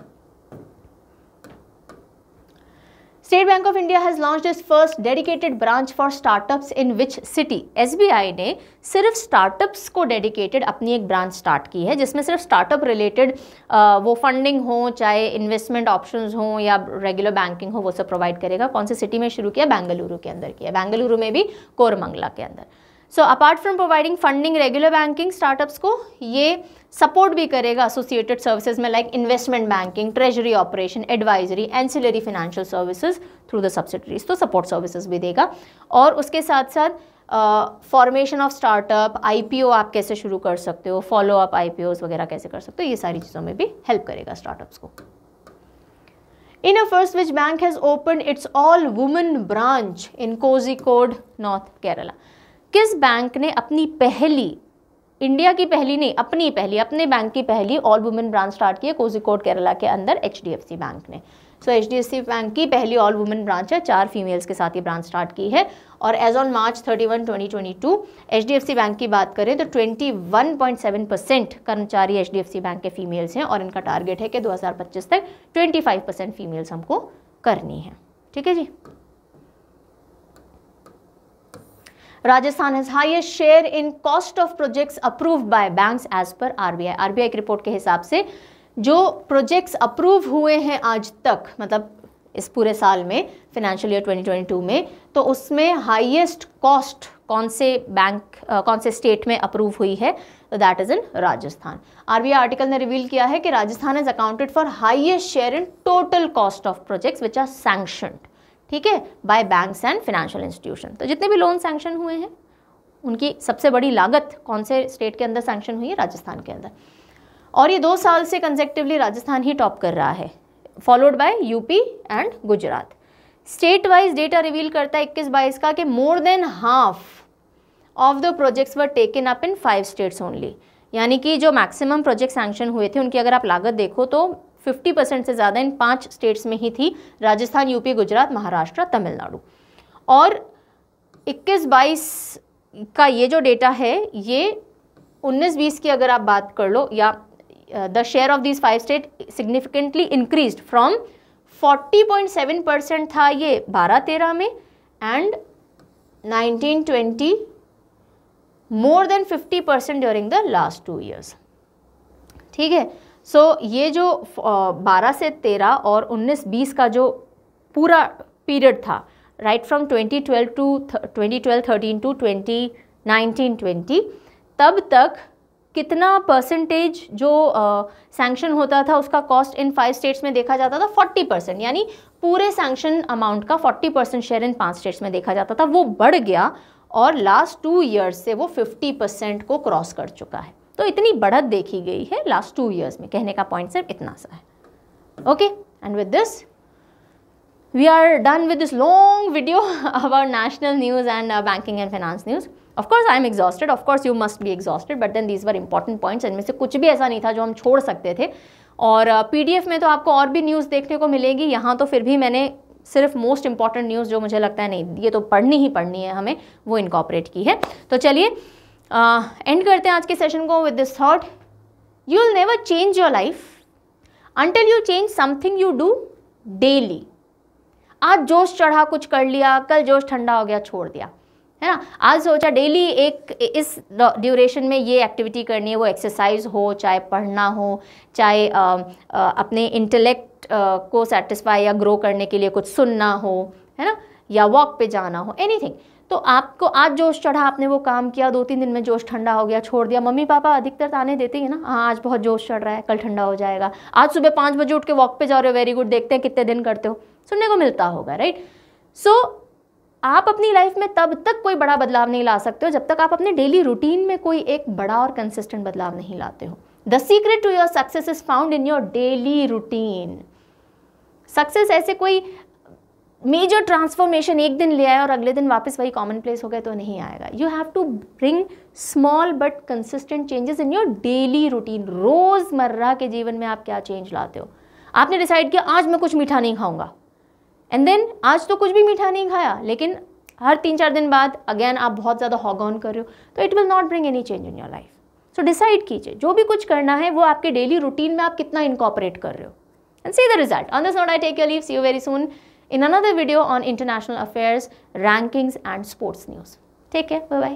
State Bank of India has launch is first dedicated branch for startup in which city S B I ने सिर्फ startups को dedicated अपनी एक branch start की है जिसमें सिर्फ startup related वो फंडिंग हो चाहे इन्वेस्टमेंट ऑप्शन हो या रेगुलर बैंकिंग हो वो सब प्रोवाइड करेगा कौन से सिटी में शुरू किया बेंगलुरु के अंदर किया बेंगलुरु में भी कोरमंगला के अंदर so apart from providing funding regular banking startups को ये सपोर्ट भी करेगा एसोसिएटेड सर्विसेज में like investment banking treasury operation advisory ancillary financial services through the subsidiaries तो सपोर्ट सर्विसेज भी देगा और उसके साथ साथ फॉर्मेशन ऑफ स्टार्टअप आईपीओ आप कैसे शुरू कर सकते हो फॉलो अप आईपीओस वगैरह कैसे कर सकते हो ये सारी चीज़ों में भी हेल्प करेगा स्टार्टअप्स को in a first which bank has open its all women branch in Kozhikode north Kerala किस बैंक ने अपनी पहली इंडिया की पहली नहीं अपनी पहली अपने बैंक की पहली ऑल वुमेन ब्रांच स्टार्ट की है कोजिकोड केरला के अंदर एच बैंक ने सो एच बैंक की पहली ऑल वुमेन ब्रांच है चार फीमेल्स के साथ ये ब्रांच स्टार्ट की है और as on March 31 2022 H bank की बात करें तो 21.7 परसेंट कर्मचारी एच बैंक के फीमेल्स हैं और इनका टारगेट है कि 2025 तक 25 परसेंट फीमेल्स हमको करनी है ठीक है जी Rajasthan has highest share in cost of projects approved by banks as per RBI RBI की रिपोर्ट के हिसाब से जो प्रोजेक्ट्स अप्रूव हुए हैं आज तक मतलब इस पूरे साल में फिनेंशियल ईयर 2022 में तो उसमें हाईएस्ट कॉस्ट कौन से बैंक कौन से स्टेट में अप्रूव हुई है तो that is in Rajasthan RBI article ने रिवील किया है कि Rajasthan is accounted for highest share in total cost of projects which are sanctioned ठीक है by banks and financial institution तो जितने भी लोन सैंक्शन हुए हैं उनकी सबसे बड़ी लागत कौन से स्टेट के अंदर सैंक्शन हुई है राजस्थान के अंदर और ये दो साल से कंजेक्टिवली राजस्थान ही टॉप कर रहा है followed by UP and Gujarat state wise data reveal करता है इक्कीस बाईस का कि more than half of the projects were taken up in five states only यानी कि जो मैक्सिमम प्रोजेक्ट सैंक्शन हुए थे उनकी अगर आप लागत देखो तो फिफ्टी परसेंट से ज़्यादा इन पांच स्टेट्स में ही थी राजस्थान यूपी गुजरात महाराष्ट्र तमिलनाडु और इक्कीस बाईस का ये जो डेटा है ये उन्नीस बीस की अगर आप बात कर लो या the share of these five state significantly increase from 40.7 percent था ये 12-13 में and 19-20 more than 50 percent during the last two years ठीक है सो so, ये जो बारह से तेरह और उन्नीस बीस का जो पूरा पीरियड था right from twenty twelve to twenty twelve thirteen to twenty nineteen twenty तब तक कितना परसेंटेज जो सैंक्शन uh, होता था उसका कॉस्ट इन फाइव स्टेट्स में देखा जाता था 40 परसेंट यानी पूरे सैंक्शन अमाउंट का 40 परसेंट शेयर इन पांच स्टेट्स में देखा जाता था वो बढ़ गया और लास्ट टू ईयर्स से वो 50 परसेंट को क्रॉस कर चुका है तो इतनी बढ़त देखी गई है लास्ट टू ईयर्स में कहने का पॉइंट सिर्फ इतना सा है okay and with this we are done with this long video our national news and banking and finance news of course I am exhausted of course you must be exhausted but then these were important points इनमें से कुछ भी ऐसा नहीं था जो हम छोड़ सकते थे और पी uh, पीडीएफ में तो आपको और भी न्यूज़ देखने को मिलेगी यहाँ तो फिर भी मैंने सिर्फ मोस्ट इंपॉर्टेंट न्यूज़ जो मुझे लगता है नहीं ये तो पढ़नी ही पढ़नी है हमें वो इनकॉपरेट की है तो चलिए एंड uh, करते हैं आज के सेशन को with this thought you will never change your life until you change something you do daily आज जोश चढ़ा कुछ कर लिया कल जोश ठंडा हो गया छोड़ दिया है ना आज सोचा डेली एक इस ड्यूरेशन में ये एक्टिविटी करनी है वो एक्सरसाइज हो चाहे पढ़ना हो चाहे आ, um, आ, uh, अपने इंटेलेक्ट uh, को सेटिस्फाई या ग्रो करने के लिए कुछ सुनना हो है ना या वॉक पे जाना हो एनीथिंग तो आपको आज जोश चढ़ा आपने वो काम किया दो तीन दिन में जोश ठंडा हो गया छोड़ दिया मम्मी पापा अधिकतर ताने देते हैं ना हाँ आज बहुत जोश चढ़ रहा है कल ठंडा हो जाएगा आज सुबह पाँच बजे उठ के वॉक पे जा रहे हो वेरी गुड देखते हैं कितने दिन करते हो सुनने को मिलता होगा राइट सो so, आप अपनी लाइफ में तब तक कोई बड़ा बदलाव नहीं ला सकते हो जब तक आप अपने डेली रूटीन में कोई एक बड़ा और कंसिस्टेंट बदलाव नहीं लाते हो the secret to your success is found in your daily routine success ऐसे कोई मेजर ट्रांसफॉर्मेशन एक दिन ले आया और अगले दिन वापस वही कॉमन प्लेस हो गया तो नहीं आएगा you have to bring small but consistent changes in your daily routine रोज़मर्रा के जीवन में आप क्या चेंज लाते हो आपने डिसाइड किया आज मैं कुछ मीठा नहीं खाऊंगा एंड देन आज तो कुछ भी मीठा नहीं खाया लेकिन हर तीन चार दिन बाद अगेन आप बहुत ज़्यादा हॉग ऑन कर रहे हो तो it will not bring any change in your life so decide कीजिए जो भी कुछ करना है वो आपके डेली रूटीन में आप कितना इनकॉपरेट कर रहे हो and see the result on this note I take your leave see you very soon in another video on international affairs, rankings and sports news. Take care. Bye-bye.